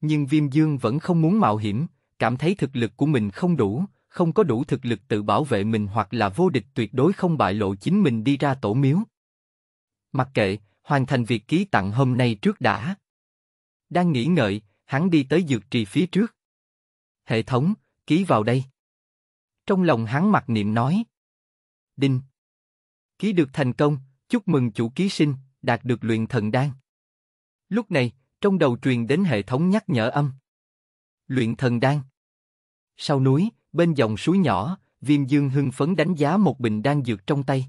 Nhưng Viêm Dương vẫn không muốn mạo hiểm, cảm thấy thực lực của mình không đủ, không có đủ thực lực tự bảo vệ mình hoặc là vô địch tuyệt đối không bại lộ chính mình đi ra tổ miếu. Mặc kệ, hoàn thành việc ký tặng hôm nay trước đã. Đang nghĩ ngợi, hắn đi tới dược trì phía trước. Hệ thống, ký vào đây. Trong lòng hắn mặc niệm nói. Đinh. Ký được thành công, chúc mừng chủ ký sinh, đạt được luyện thần đan. Lúc này, trong đầu truyền đến hệ thống nhắc nhở âm. Luyện thần đan. Sau núi, bên dòng suối nhỏ, Viêm Dương hưng phấn đánh giá một bình đan dược trong tay.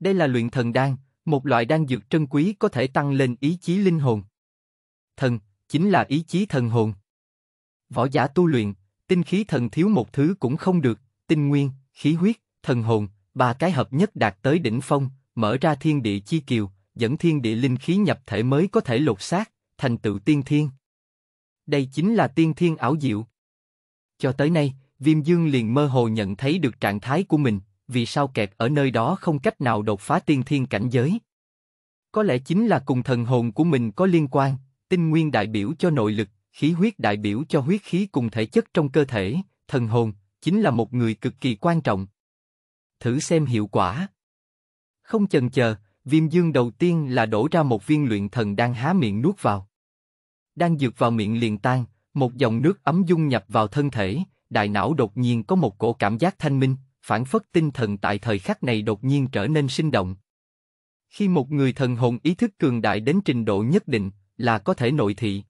Đây là luyện thần đan, một loại đan dược trân quý có thể tăng lên ý chí linh hồn. Thần, chính là ý chí thần hồn. Võ giả tu luyện, tinh khí thần thiếu một thứ cũng không được, tinh nguyên, khí huyết, thần hồn, ba cái hợp nhất đạt tới đỉnh phong, mở ra thiên địa chi kiều, dẫn thiên địa linh khí nhập thể mới có thể lột xác, thành tựu tiên thiên. Đây chính là tiên thiên ảo diệu. Cho tới nay, Viêm Dương liền mơ hồ nhận thấy được trạng thái của mình, vì sao kẹt ở nơi đó không cách nào đột phá tiên thiên cảnh giới. Có lẽ chính là cùng thần hồn của mình có liên quan, tinh nguyên đại biểu cho nội lực, khí huyết đại biểu cho huyết khí cùng thể chất trong cơ thể, thần hồn, chính là một người cực kỳ quan trọng. Thử xem hiệu quả. Không chần chờ, Viêm dương đầu tiên là đổ ra một viên luyện thần đang há miệng nuốt vào. Đang dược vào miệng liền tan, một dòng nước ấm dung nhập vào thân thể, đại não đột nhiên có một cổ cảm giác thanh minh, phản phất tinh thần tại thời khắc này đột nhiên trở nên sinh động. Khi một người thần hồn ý thức cường đại đến trình độ nhất định, là có thể nội thị.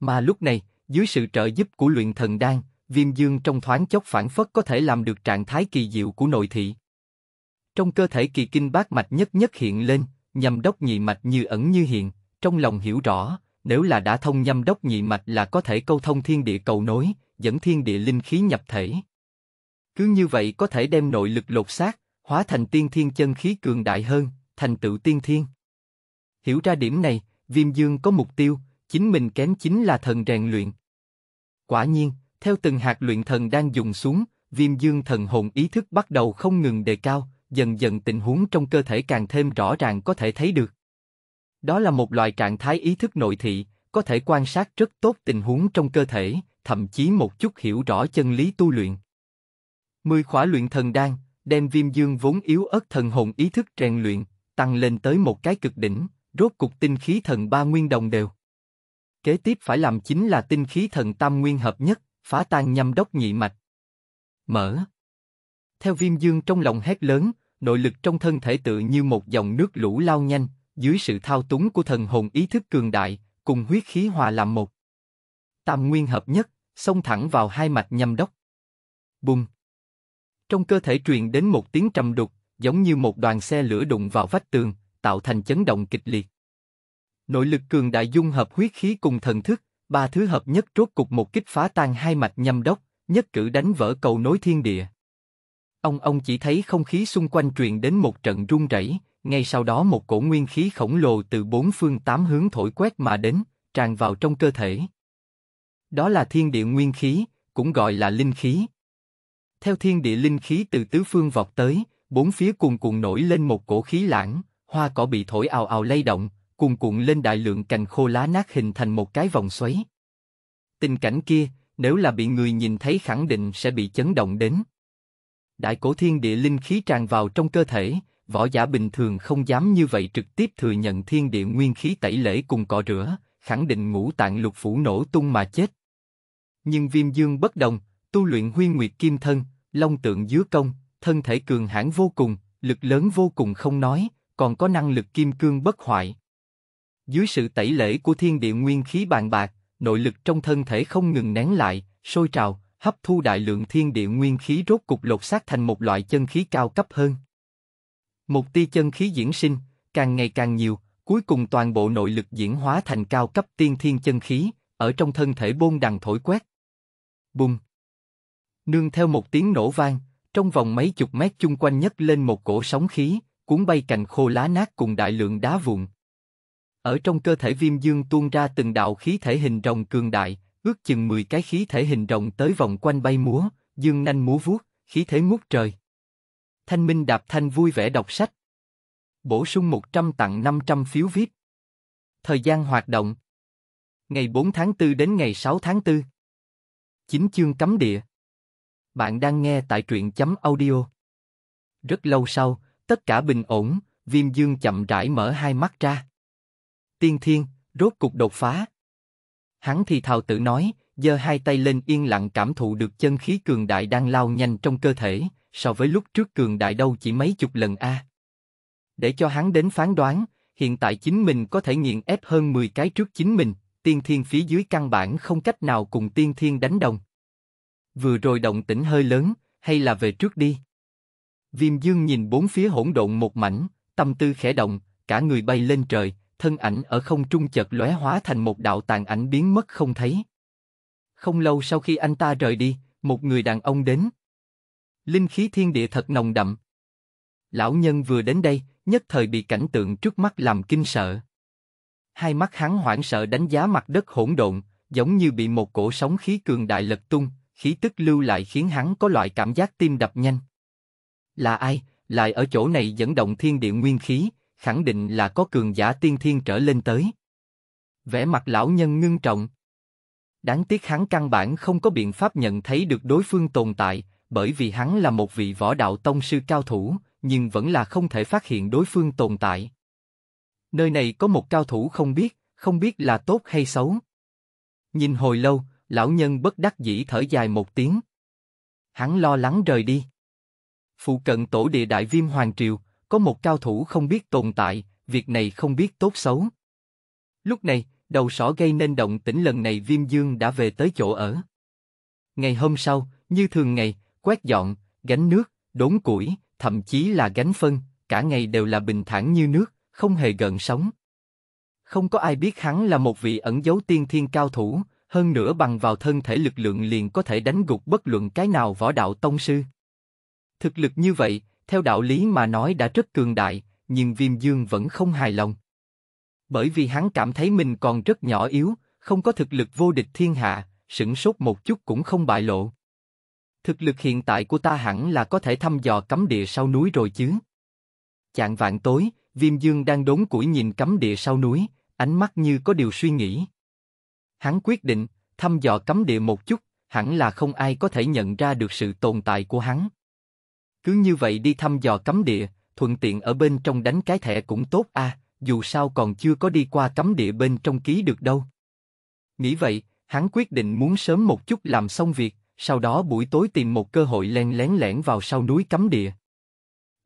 Mà lúc này, dưới sự trợ giúp của luyện thần đan, viêm dương trong thoáng chốc phản phất có thể làm được trạng thái kỳ diệu của nội thị. Trong cơ thể kỳ kinh bát mạch nhất nhất hiện lên, nhâm đốc nhị mạch như ẩn như hiện, trong lòng hiểu rõ, nếu là đã thông nhâm đốc nhị mạch là có thể câu thông thiên địa cầu nối, dẫn thiên địa linh khí nhập thể. Cứ như vậy có thể đem nội lực lột xác, hóa thành tiên thiên chân khí cường đại hơn, thành tựu tiên thiên. Hiểu ra điểm này, Viêm Dương có mục tiêu, chính mình kém chính là thần rèn luyện. Quả nhiên, theo từng hạt luyện thần đang dùng xuống, Viêm Dương thần hồn ý thức bắt đầu không ngừng đề cao, dần dần tình huống trong cơ thể càng thêm rõ ràng có thể thấy được. Đó là một loại trạng thái ý thức nội thị, có thể quan sát rất tốt tình huống trong cơ thể, thậm chí một chút hiểu rõ chân lý tu luyện. Mười khỏa luyện thần đan, đem viêm dương vốn yếu ớt thần hồn ý thức rèn luyện, tăng lên tới một cái cực đỉnh, rốt cục tinh khí thần ba nguyên đồng đều. Kế tiếp phải làm chính là tinh khí thần tam nguyên hợp nhất, phá tan nhâm đốc nhị mạch. Mở theo viêm dương trong lòng hét lớn, nội lực trong thân thể tự như một dòng nước lũ lao nhanh, dưới sự thao túng của thần hồn ý thức cường đại, cùng huyết khí hòa làm một. Tam nguyên hợp nhất, xông thẳng vào hai mạch nhâm đốc. Bùng! Trong cơ thể truyền đến một tiếng trầm đục, giống như một đoàn xe lửa đụng vào vách tường, tạo thành chấn động kịch liệt. Nội lực cường đại dung hợp huyết khí cùng thần thức, ba thứ hợp nhất rốt cục một kích phá tan hai mạch nhâm đốc, nhất cử đánh vỡ cầu nối thiên địa. Ông ông chỉ thấy không khí xung quanh truyền đến một trận rung rẩy, ngay sau đó một cổ nguyên khí khổng lồ từ bốn phương tám hướng thổi quét mà đến, tràn vào trong cơ thể. Đó là thiên địa nguyên khí, cũng gọi là linh khí. Theo thiên địa linh khí từ tứ phương vọt tới, bốn phía cuồn cuộn nổi lên một cổ khí lãng, hoa cỏ bị thổi ào ào lay động, cuồn cuộn lên đại lượng cành khô lá nát hình thành một cái vòng xoáy. Tình cảnh kia, nếu là bị người nhìn thấy khẳng định sẽ bị chấn động đến đại cổ thiên địa linh khí tràn vào trong cơ thể, võ giả bình thường không dám như vậy trực tiếp thừa nhận thiên địa nguyên khí tẩy lễ cùng cọ rửa, khẳng định ngũ tạng lục phủ nổ tung mà chết. Nhưng viêm dương bất đồng, tu luyện huy nguyệt kim thân, long tượng dứa công, thân thể cường hãn vô cùng, lực lớn vô cùng không nói, còn có năng lực kim cương bất hoại. Dưới sự tẩy lễ của thiên địa nguyên khí bàn bạc, nội lực trong thân thể không ngừng nén lại, sôi trào, hấp thu đại lượng thiên địa nguyên khí rốt cục lột xác thành một loại chân khí cao cấp hơn. Một tia chân khí diễn sinh, càng ngày càng nhiều, cuối cùng toàn bộ nội lực diễn hóa thành cao cấp tiên thiên chân khí, ở trong thân thể bôn đằng thổi quét. Bùng! Nương theo một tiếng nổ vang, trong vòng mấy chục mét chung quanh nhấc lên một cổ sóng khí, cuốn bay cành khô lá nát cùng đại lượng đá vụn. Ở trong cơ thể viêm dương tuôn ra từng đạo khí thể hình rồng cường đại, ước chừng 10 cái khí thể hình rồng tới vòng quanh bay múa, dương nanh múa vuốt, khí thế ngút trời. Thanh Minh Đạp Thanh vui vẻ đọc sách. Bổ sung 100 tặng 500 phiếu VIP. Thời gian hoạt động. Ngày 4 tháng 4 đến ngày 6 tháng 4. Chính chương cấm địa. Bạn đang nghe tại truyện chấm audio. Rất lâu sau, tất cả bình ổn, viêm dương chậm rãi mở hai mắt ra. Tiên thiên, rốt cục đột phá. Hắn thì thào tự nói, giơ hai tay lên yên lặng cảm thụ được chân khí cường đại đang lao nhanh trong cơ thể, so với lúc trước cường đại đâu chỉ mấy chục lần a. Để cho hắn đến phán đoán, hiện tại chính mình có thể nghiền ép hơn 10 cái trước chính mình, tiên thiên phía dưới căn bản không cách nào cùng tiên thiên đánh đồng. Vừa rồi động tĩnh hơi lớn, hay là về trước đi. Viêm Dương nhìn bốn phía hỗn độn một mảnh, tâm tư khẽ động, cả người bay lên trời, thân ảnh ở không trung chợt lóe hóa thành một đạo tàn ảnh biến mất không thấy. Không lâu sau khi anh ta rời đi, một người đàn ông đến. Linh khí thiên địa thật nồng đậm. Lão nhân vừa đến đây, nhất thời bị cảnh tượng trước mắt làm kinh sợ. Hai mắt hắn hoảng sợ đánh giá mặt đất hỗn độn, giống như bị một cổ sóng khí cường đại lật tung, khí tức lưu lại khiến hắn có loại cảm giác tim đập nhanh. Là ai, lại ở chỗ này dẫn động thiên địa nguyên khí, khẳng định là có cường giả tiên thiên trở lên tới. Vẻ mặt lão nhân ngưng trọng. Đáng tiếc hắn căn bản không có biện pháp nhận thấy được đối phương tồn tại, bởi vì hắn là một vị võ đạo tông sư cao thủ, nhưng vẫn là không thể phát hiện đối phương tồn tại. Nơi này có một cao thủ không biết, không biết là tốt hay xấu. Nhìn hồi lâu, lão nhân bất đắc dĩ thở dài một tiếng. Hắn lo lắng rời đi. Phụ cận tổ địa đại viêm hoàng triều, có một cao thủ không biết tồn tại, việc này không biết tốt xấu. Lúc này, đầu sỏ gây nên động tĩnh lần này Viêm Dương đã về tới chỗ ở. Ngày hôm sau, như thường ngày, quét dọn, gánh nước, đốn củi, thậm chí là gánh phân, cả ngày đều là bình thản như nước, không hề gần sống. Không có ai biết hắn là một vị ẩn giấu tiên thiên cao thủ, hơn nữa bằng vào thân thể lực lượng liền có thể đánh gục bất luận cái nào võ đạo tông sư. Thực lực như vậy, theo đạo lý mà nói đã rất cường đại, nhưng Viêm Dương vẫn không hài lòng. Bởi vì hắn cảm thấy mình còn rất nhỏ yếu, không có thực lực vô địch thiên hạ, sửng sốt một chút cũng không bại lộ. Thực lực hiện tại của ta hẳn là có thể thăm dò cấm địa sau núi rồi chứ. Chạng vạn tối, Viêm Dương đang đốn củi nhìn cấm địa sau núi, ánh mắt như có điều suy nghĩ. Hắn quyết định, thăm dò cấm địa một chút, hẳn là không ai có thể nhận ra được sự tồn tại của hắn. Cứ như vậy đi thăm dò cấm địa, thuận tiện ở bên trong đánh cái thẻ cũng tốt a dù sao còn chưa có đi qua cấm địa bên trong ký được đâu. Nghĩ vậy, hắn quyết định muốn sớm một chút làm xong việc, sau đó buổi tối tìm một cơ hội len lén lẻn vào sau núi cấm địa.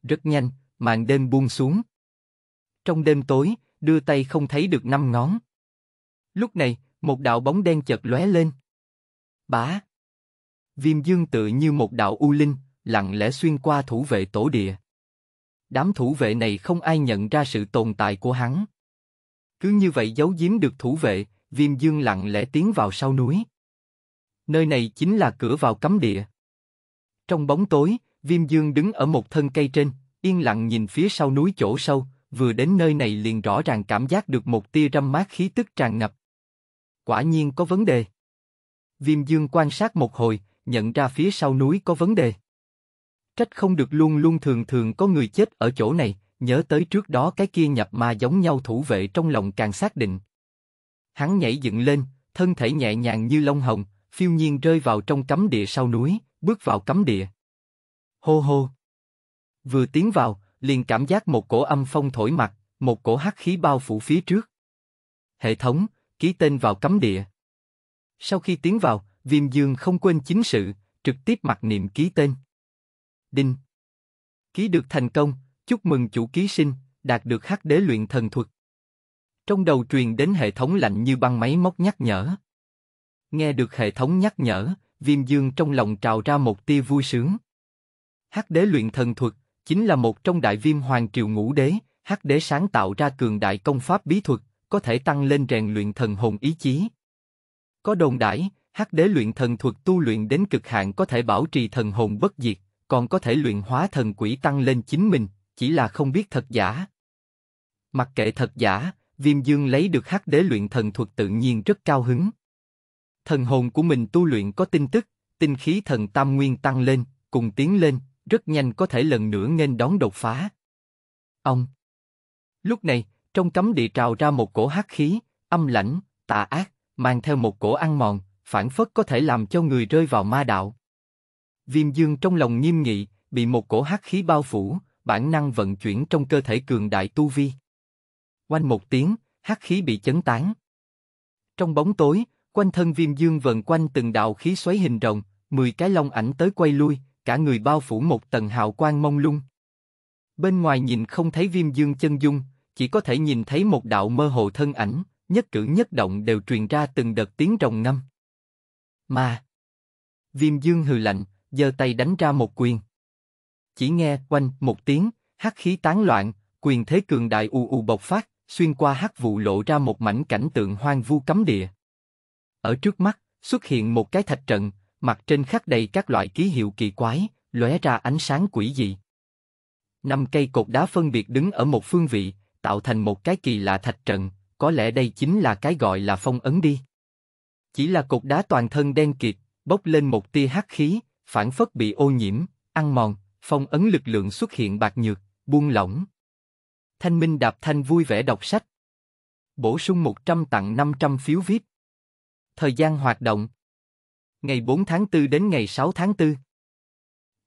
Rất nhanh, màn đêm buông xuống. Trong đêm tối, đưa tay không thấy được năm ngón. Lúc này, một đạo bóng đen chợt lóe lên. Bá. Viêm dương tự như một đạo u linh, lặng lẽ xuyên qua thủ vệ tổ địa. Đám thủ vệ này không ai nhận ra sự tồn tại của hắn. Cứ như vậy giấu giếm được thủ vệ, Viêm Dương lặng lẽ tiến vào sau núi. Nơi này chính là cửa vào cấm địa. Trong bóng tối, Viêm Dương đứng ở một thân cây trên, yên lặng nhìn phía sau núi chỗ sâu, vừa đến nơi này liền rõ ràng cảm giác được một tia râm mát khí tức tràn ngập. Quả nhiên có vấn đề. Viêm Dương quan sát một hồi, nhận ra phía sau núi có vấn đề. Trách không được luôn luôn thường thường có người chết ở chỗ này, nhớ tới trước đó cái kia nhập ma giống nhau thủ vệ trong lòng càng xác định. Hắn nhảy dựng lên, thân thể nhẹ nhàng như lông hồng, phiêu nhiên rơi vào trong cấm địa sau núi, bước vào cấm địa. Hô hô! Vừa tiến vào, liền cảm giác một cổ âm phong thổi mặt, một cổ hắc khí bao phủ phía trước. Hệ thống, ký tên vào cấm địa. Sau khi tiến vào, Viêm Dương không quên chính sự, trực tiếp mặc niệm ký tên. Đinh. Ký được thành công, chúc mừng chủ ký sinh, đạt được hắc đế luyện thần thuật. Trong đầu truyền đến hệ thống lạnh như băng máy móc nhắc nhở. Nghe được hệ thống nhắc nhở, viêm dương trong lòng trào ra một tia vui sướng. Hắc đế luyện thần thuật, chính là một trong đại viêm hoàng triều ngũ đế, hắc đế sáng tạo ra cường đại công pháp bí thuật, có thể tăng lên rèn luyện thần hồn ý chí. Có đồn đãi, hắc đế luyện thần thuật tu luyện đến cực hạn có thể bảo trì thần hồn bất diệt, còn có thể luyện hóa thần quỷ tăng lên chính mình, chỉ là không biết thật giả. Mặc kệ thật giả, Viêm Dương lấy được hắc đế luyện thần thuật tự nhiên rất cao hứng. Thần hồn của mình tu luyện có tin tức, tinh khí thần tam nguyên tăng lên, cùng tiến lên, rất nhanh có thể lần nữa nên đón đột phá. Ông. Lúc này, trong cấm địa trào ra một cổ hắc khí, âm lãnh, tà ác, mang theo một cổ ăn mòn, phản phất có thể làm cho người rơi vào ma đạo. Viêm Dương trong lòng nghiêm nghị, bị một cổ hắc khí bao phủ, bản năng vận chuyển trong cơ thể cường đại tu vi. Quanh một tiếng, hắc khí bị chấn tán. Trong bóng tối, quanh thân Viêm Dương vần quanh từng đạo khí xoáy hình rồng, mười cái long ảnh tới quay lui, cả người bao phủ một tầng hào quang mông lung. Bên ngoài nhìn không thấy Viêm Dương chân dung, chỉ có thể nhìn thấy một đạo mơ hồ thân ảnh, nhất cử nhất động đều truyền ra từng đợt tiếng rồng ngâm. Mà Viêm Dương hừ lạnh, giơ tay đánh ra một quyền. Chỉ nghe quanh một tiếng, hắc khí tán loạn, quyền thế cường đại u u bộc phát, xuyên qua hắc vụ lộ ra một mảnh cảnh tượng hoang vu cấm địa. Ở trước mắt, xuất hiện một cái thạch trận, mặt trên khắc đầy các loại ký hiệu kỳ quái, lóe ra ánh sáng quỷ dị. Năm cây cột đá phân biệt đứng ở một phương vị, tạo thành một cái kỳ lạ thạch trận, có lẽ đây chính là cái gọi là phong ấn đi. Chỉ là cột đá toàn thân đen kịt, bốc lên một tia hắc khí, phản phất bị ô nhiễm, ăn mòn, phong ấn lực lượng xuất hiện bạc nhược, buông lỏng. Thanh Minh Đạp Thanh vui vẻ đọc sách. Bổ sung 100 tặng 500 phiếu VIP. Thời gian hoạt động. Ngày 4 tháng 4 đến ngày 6 tháng 4.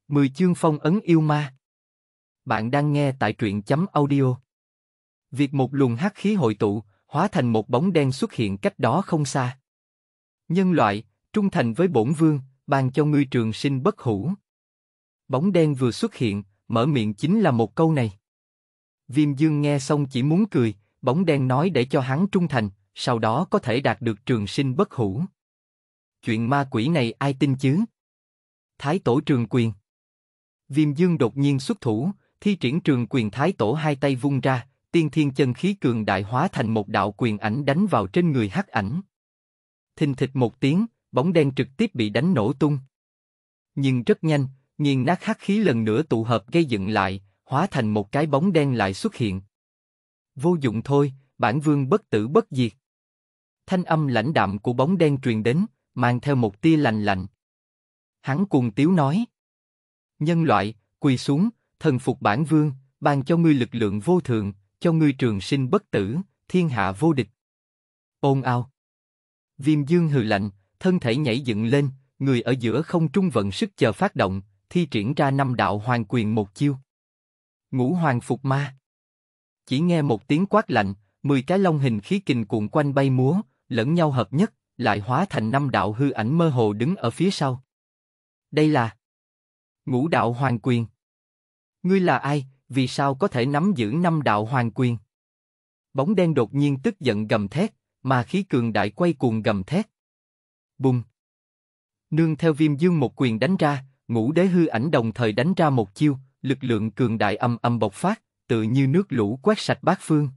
10 chương phong ấn yêu ma. Bạn đang nghe tại truyện chấm audio. Việc một luồng hắc khí hội tụ, hóa thành một bóng đen xuất hiện cách đó không xa. Nhân loại, trung thành với bổn vương, ban cho ngươi trường sinh bất hủ. Bóng đen vừa xuất hiện, mở miệng chính là một câu này. Viêm Dương nghe xong chỉ muốn cười, bóng đen nói để cho hắn trung thành, sau đó có thể đạt được trường sinh bất hủ. Chuyện ma quỷ này ai tin chứ? Thái tổ trường quyền. Viêm Dương đột nhiên xuất thủ, thi triển trường quyền thái tổ hai tay vung ra, tiên thiên chân khí cường đại hóa thành một đạo quyền ảnh đánh vào trên người hắc ảnh. Thình thịch một tiếng, bóng đen trực tiếp bị đánh nổ tung. Nhưng rất nhanh, nghiền nát hắc khí lần nữa tụ hợp gây dựng lại, hóa thành một cái bóng đen lại xuất hiện. Vô dụng thôi, bản vương bất tử bất diệt. Thanh âm lãnh đạm của bóng đen truyền đến, mang theo một tia lành lạnh. Hắn cuồng tiếu nói. Nhân loại, quỳ xuống, thần phục bản vương, ban cho ngươi lực lượng vô thường, cho ngươi trường sinh bất tử, thiên hạ vô địch. Ôn ao. Viêm dương hừ lạnh, thân thể nhảy dựng lên, người ở giữa không trung vận sức chờ phát động, thi triển ra năm đạo hoàng quyền một chiêu. Ngũ hoàng phục ma. Chỉ nghe một tiếng quát lạnh, mười cái long hình khí kình cuộn quanh bay múa, lẫn nhau hợp nhất, lại hóa thành năm đạo hư ảnh mơ hồ đứng ở phía sau. Đây là Ngũ đạo hoàng quyền. Ngươi là ai, vì sao có thể nắm giữ năm đạo hoàng quyền? Bóng đen đột nhiên tức giận gầm thét, mà khí cường đại quay cuồng gầm thét bùng. Nương theo viêm dương một quyền đánh ra, ngũ đế hư ảnh đồng thời đánh ra một chiêu, lực lượng cường đại âm âm bộc phát, tự như nước lũ quét sạch bát phương.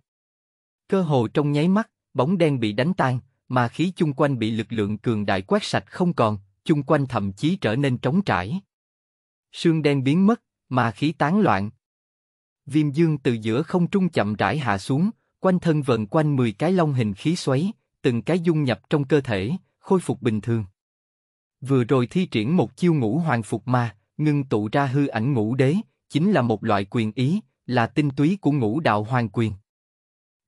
Cơ hồ trong nháy mắt, bóng đen bị đánh tan, mà khí chung quanh bị lực lượng cường đại quét sạch không còn, chung quanh thậm chí trở nên trống trải. Sương đen biến mất, mà khí tán loạn. Viêm dương từ giữa không trung chậm rãi hạ xuống, quanh thân vần quanh 10 cái long hình khí xoáy, từng cái dung nhập trong cơ thể, khôi phục bình thường. Vừa rồi thi triển một chiêu ngũ hoàng phục ma, ngưng tụ ra hư ảnh ngũ đế, chính là một loại quyền ý, là tinh túy của ngũ đạo hoàng quyền.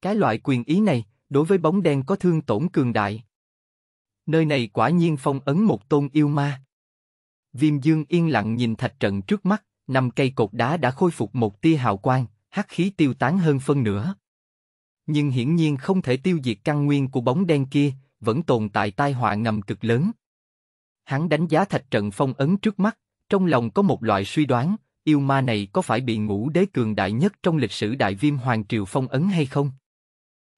Cái loại quyền ý này, đối với bóng đen có thương tổn cường đại. Nơi này quả nhiên phong ấn một tôn yêu ma. Viêm Dương yên lặng nhìn thạch trận trước mắt, năm cây cột đá đã khôi phục một tia hào quang, hắc khí tiêu tán hơn phân nửa. Nhưng hiển nhiên không thể tiêu diệt căn nguyên của bóng đen kia, vẫn tồn tại tai họa ngầm cực lớn. Hắn đánh giá thạch trận phong ấn trước mắt, trong lòng có một loại suy đoán, yêu ma này có phải bị ngũ đế cường đại nhất trong lịch sử đại viêm hoàng triều phong ấn hay không?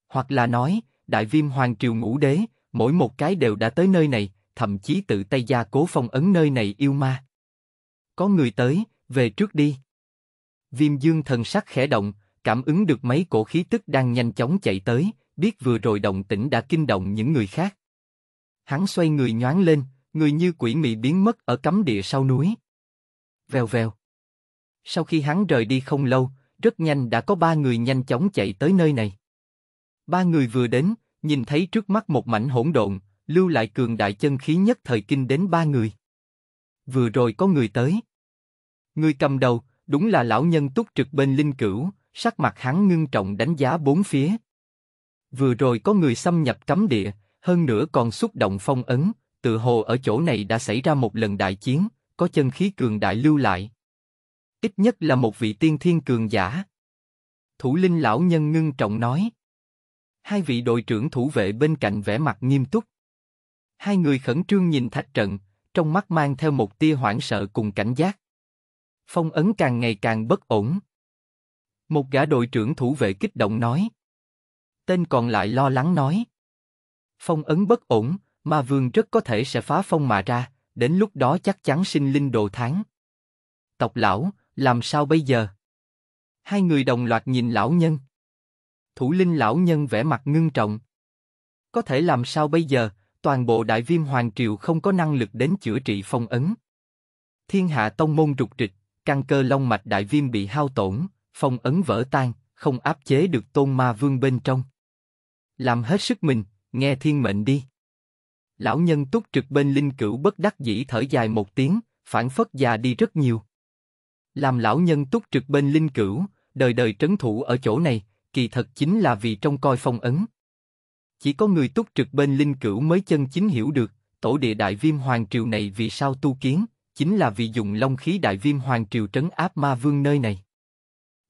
Hoặc là nói, đại viêm hoàng triều ngũ đế, mỗi một cái đều đã tới nơi này, thậm chí tự tay gia cố phong ấn nơi này yêu ma. Có người tới, về trước đi. Viêm dương thần sắc khẽ động, cảm ứng được mấy cổ khí tức đang nhanh chóng chạy tới, biết vừa rồi động tĩnh đã kinh động những người khác. Hắn xoay người nhoáng lên, người như quỷ mị biến mất ở cấm địa sau núi. Vèo vèo. Sau khi hắn rời đi không lâu, rất nhanh đã có ba người nhanh chóng chạy tới nơi này. Ba người vừa đến, nhìn thấy trước mắt một mảnh hỗn độn, lưu lại cường đại chân khí nhất thời kinh đến ba người. Vừa rồi có người tới. Người cầm đầu, đúng là lão nhân túc trực bên linh cửu, sắc mặt hắn ngưng trọng đánh giá bốn phía. Vừa rồi có người xâm nhập cấm địa, hơn nữa còn xúc động phong ấn, tự hồ ở chỗ này đã xảy ra một lần đại chiến, có chân khí cường đại lưu lại. Ít nhất là một vị tiên thiên cường giả. Thủ linh lão nhân ngưng trọng nói. Hai vị đội trưởng thủ vệ bên cạnh vẻ mặt nghiêm túc. Hai người khẩn trương nhìn thạch trận, trong mắt mang theo một tia hoảng sợ cùng cảnh giác. Phong ấn càng ngày càng bất ổn. Một gã đội trưởng thủ vệ kích động nói. Tên còn lại lo lắng nói. Phong ấn bất ổn, ma vương rất có thể sẽ phá phong mà ra, đến lúc đó chắc chắn sinh linh đồ tháng. Tộc lão, làm sao bây giờ? Hai người đồng loạt nhìn lão nhân. Thủ linh lão nhân vẻ mặt ngưng trọng. Có thể làm sao bây giờ, toàn bộ đại viêm hoàng triều không có năng lực đến chữa trị phong ấn. Thiên hạ tông môn rục rịch, căn cơ long mạch đại viêm bị hao tổn, phong ấn vỡ tan, không áp chế được tôn ma vương bên trong làm hết sức mình, nghe thiên mệnh đi. Lão nhân túc trực bên linh cửu bất đắc dĩ thở dài một tiếng, phản phất già đi rất nhiều. Làm lão nhân túc trực bên linh cửu, đời đời trấn thủ ở chỗ này, kỳ thật chính là vì trong coi phong ấn. Chỉ có người túc trực bên linh cửu mới chân chính hiểu được, tổ địa đại viêm hoàng triều này vì sao tu kiến, chính là vì dùng long khí đại viêm hoàng triều trấn áp ma vương nơi này.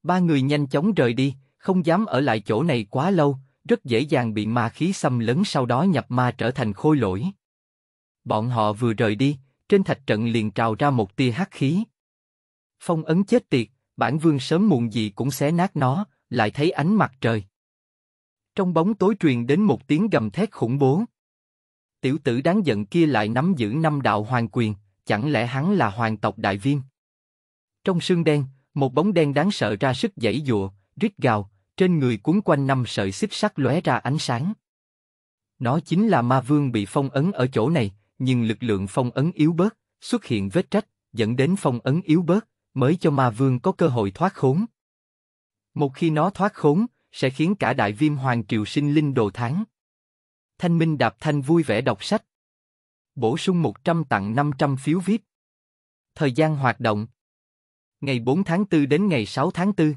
Ba người nhanh chóng rời đi, không dám ở lại chỗ này quá lâu, rất dễ dàng bị ma khí xâm lấn sau đó nhập ma trở thành khôi lỗi. Bọn họ vừa rời đi, trên thạch trận liền trào ra một tia hắc khí. Phong ấn chết tiệt, bản vương sớm muộn gì cũng xé nát nó, lại thấy ánh mặt trời. Trong bóng tối truyền đến một tiếng gầm thét khủng bố. Tiểu tử đáng giận kia lại nắm giữ năm đạo hoàng quyền, chẳng lẽ hắn là hoàng tộc đại viêm? Trong sương đen, một bóng đen đáng sợ ra sức dãy dụa, rít gào, trên người cuốn quanh năm sợi xích sắt lóe ra ánh sáng. Nó chính là ma vương bị phong ấn ở chỗ này, nhưng lực lượng phong ấn yếu bớt, xuất hiện vết trách, dẫn đến phong ấn yếu bớt, mới cho ma vương có cơ hội thoát khốn. Một khi nó thoát khốn, sẽ khiến cả đại viêm hoàng triều sinh linh đồ tháng. Thanh Minh Đạp Thanh vui vẻ đọc sách. Bổ sung 100 tặng 500 phiếu VIP. Thời gian hoạt động Ngày 4 tháng 4 đến ngày 6 tháng 4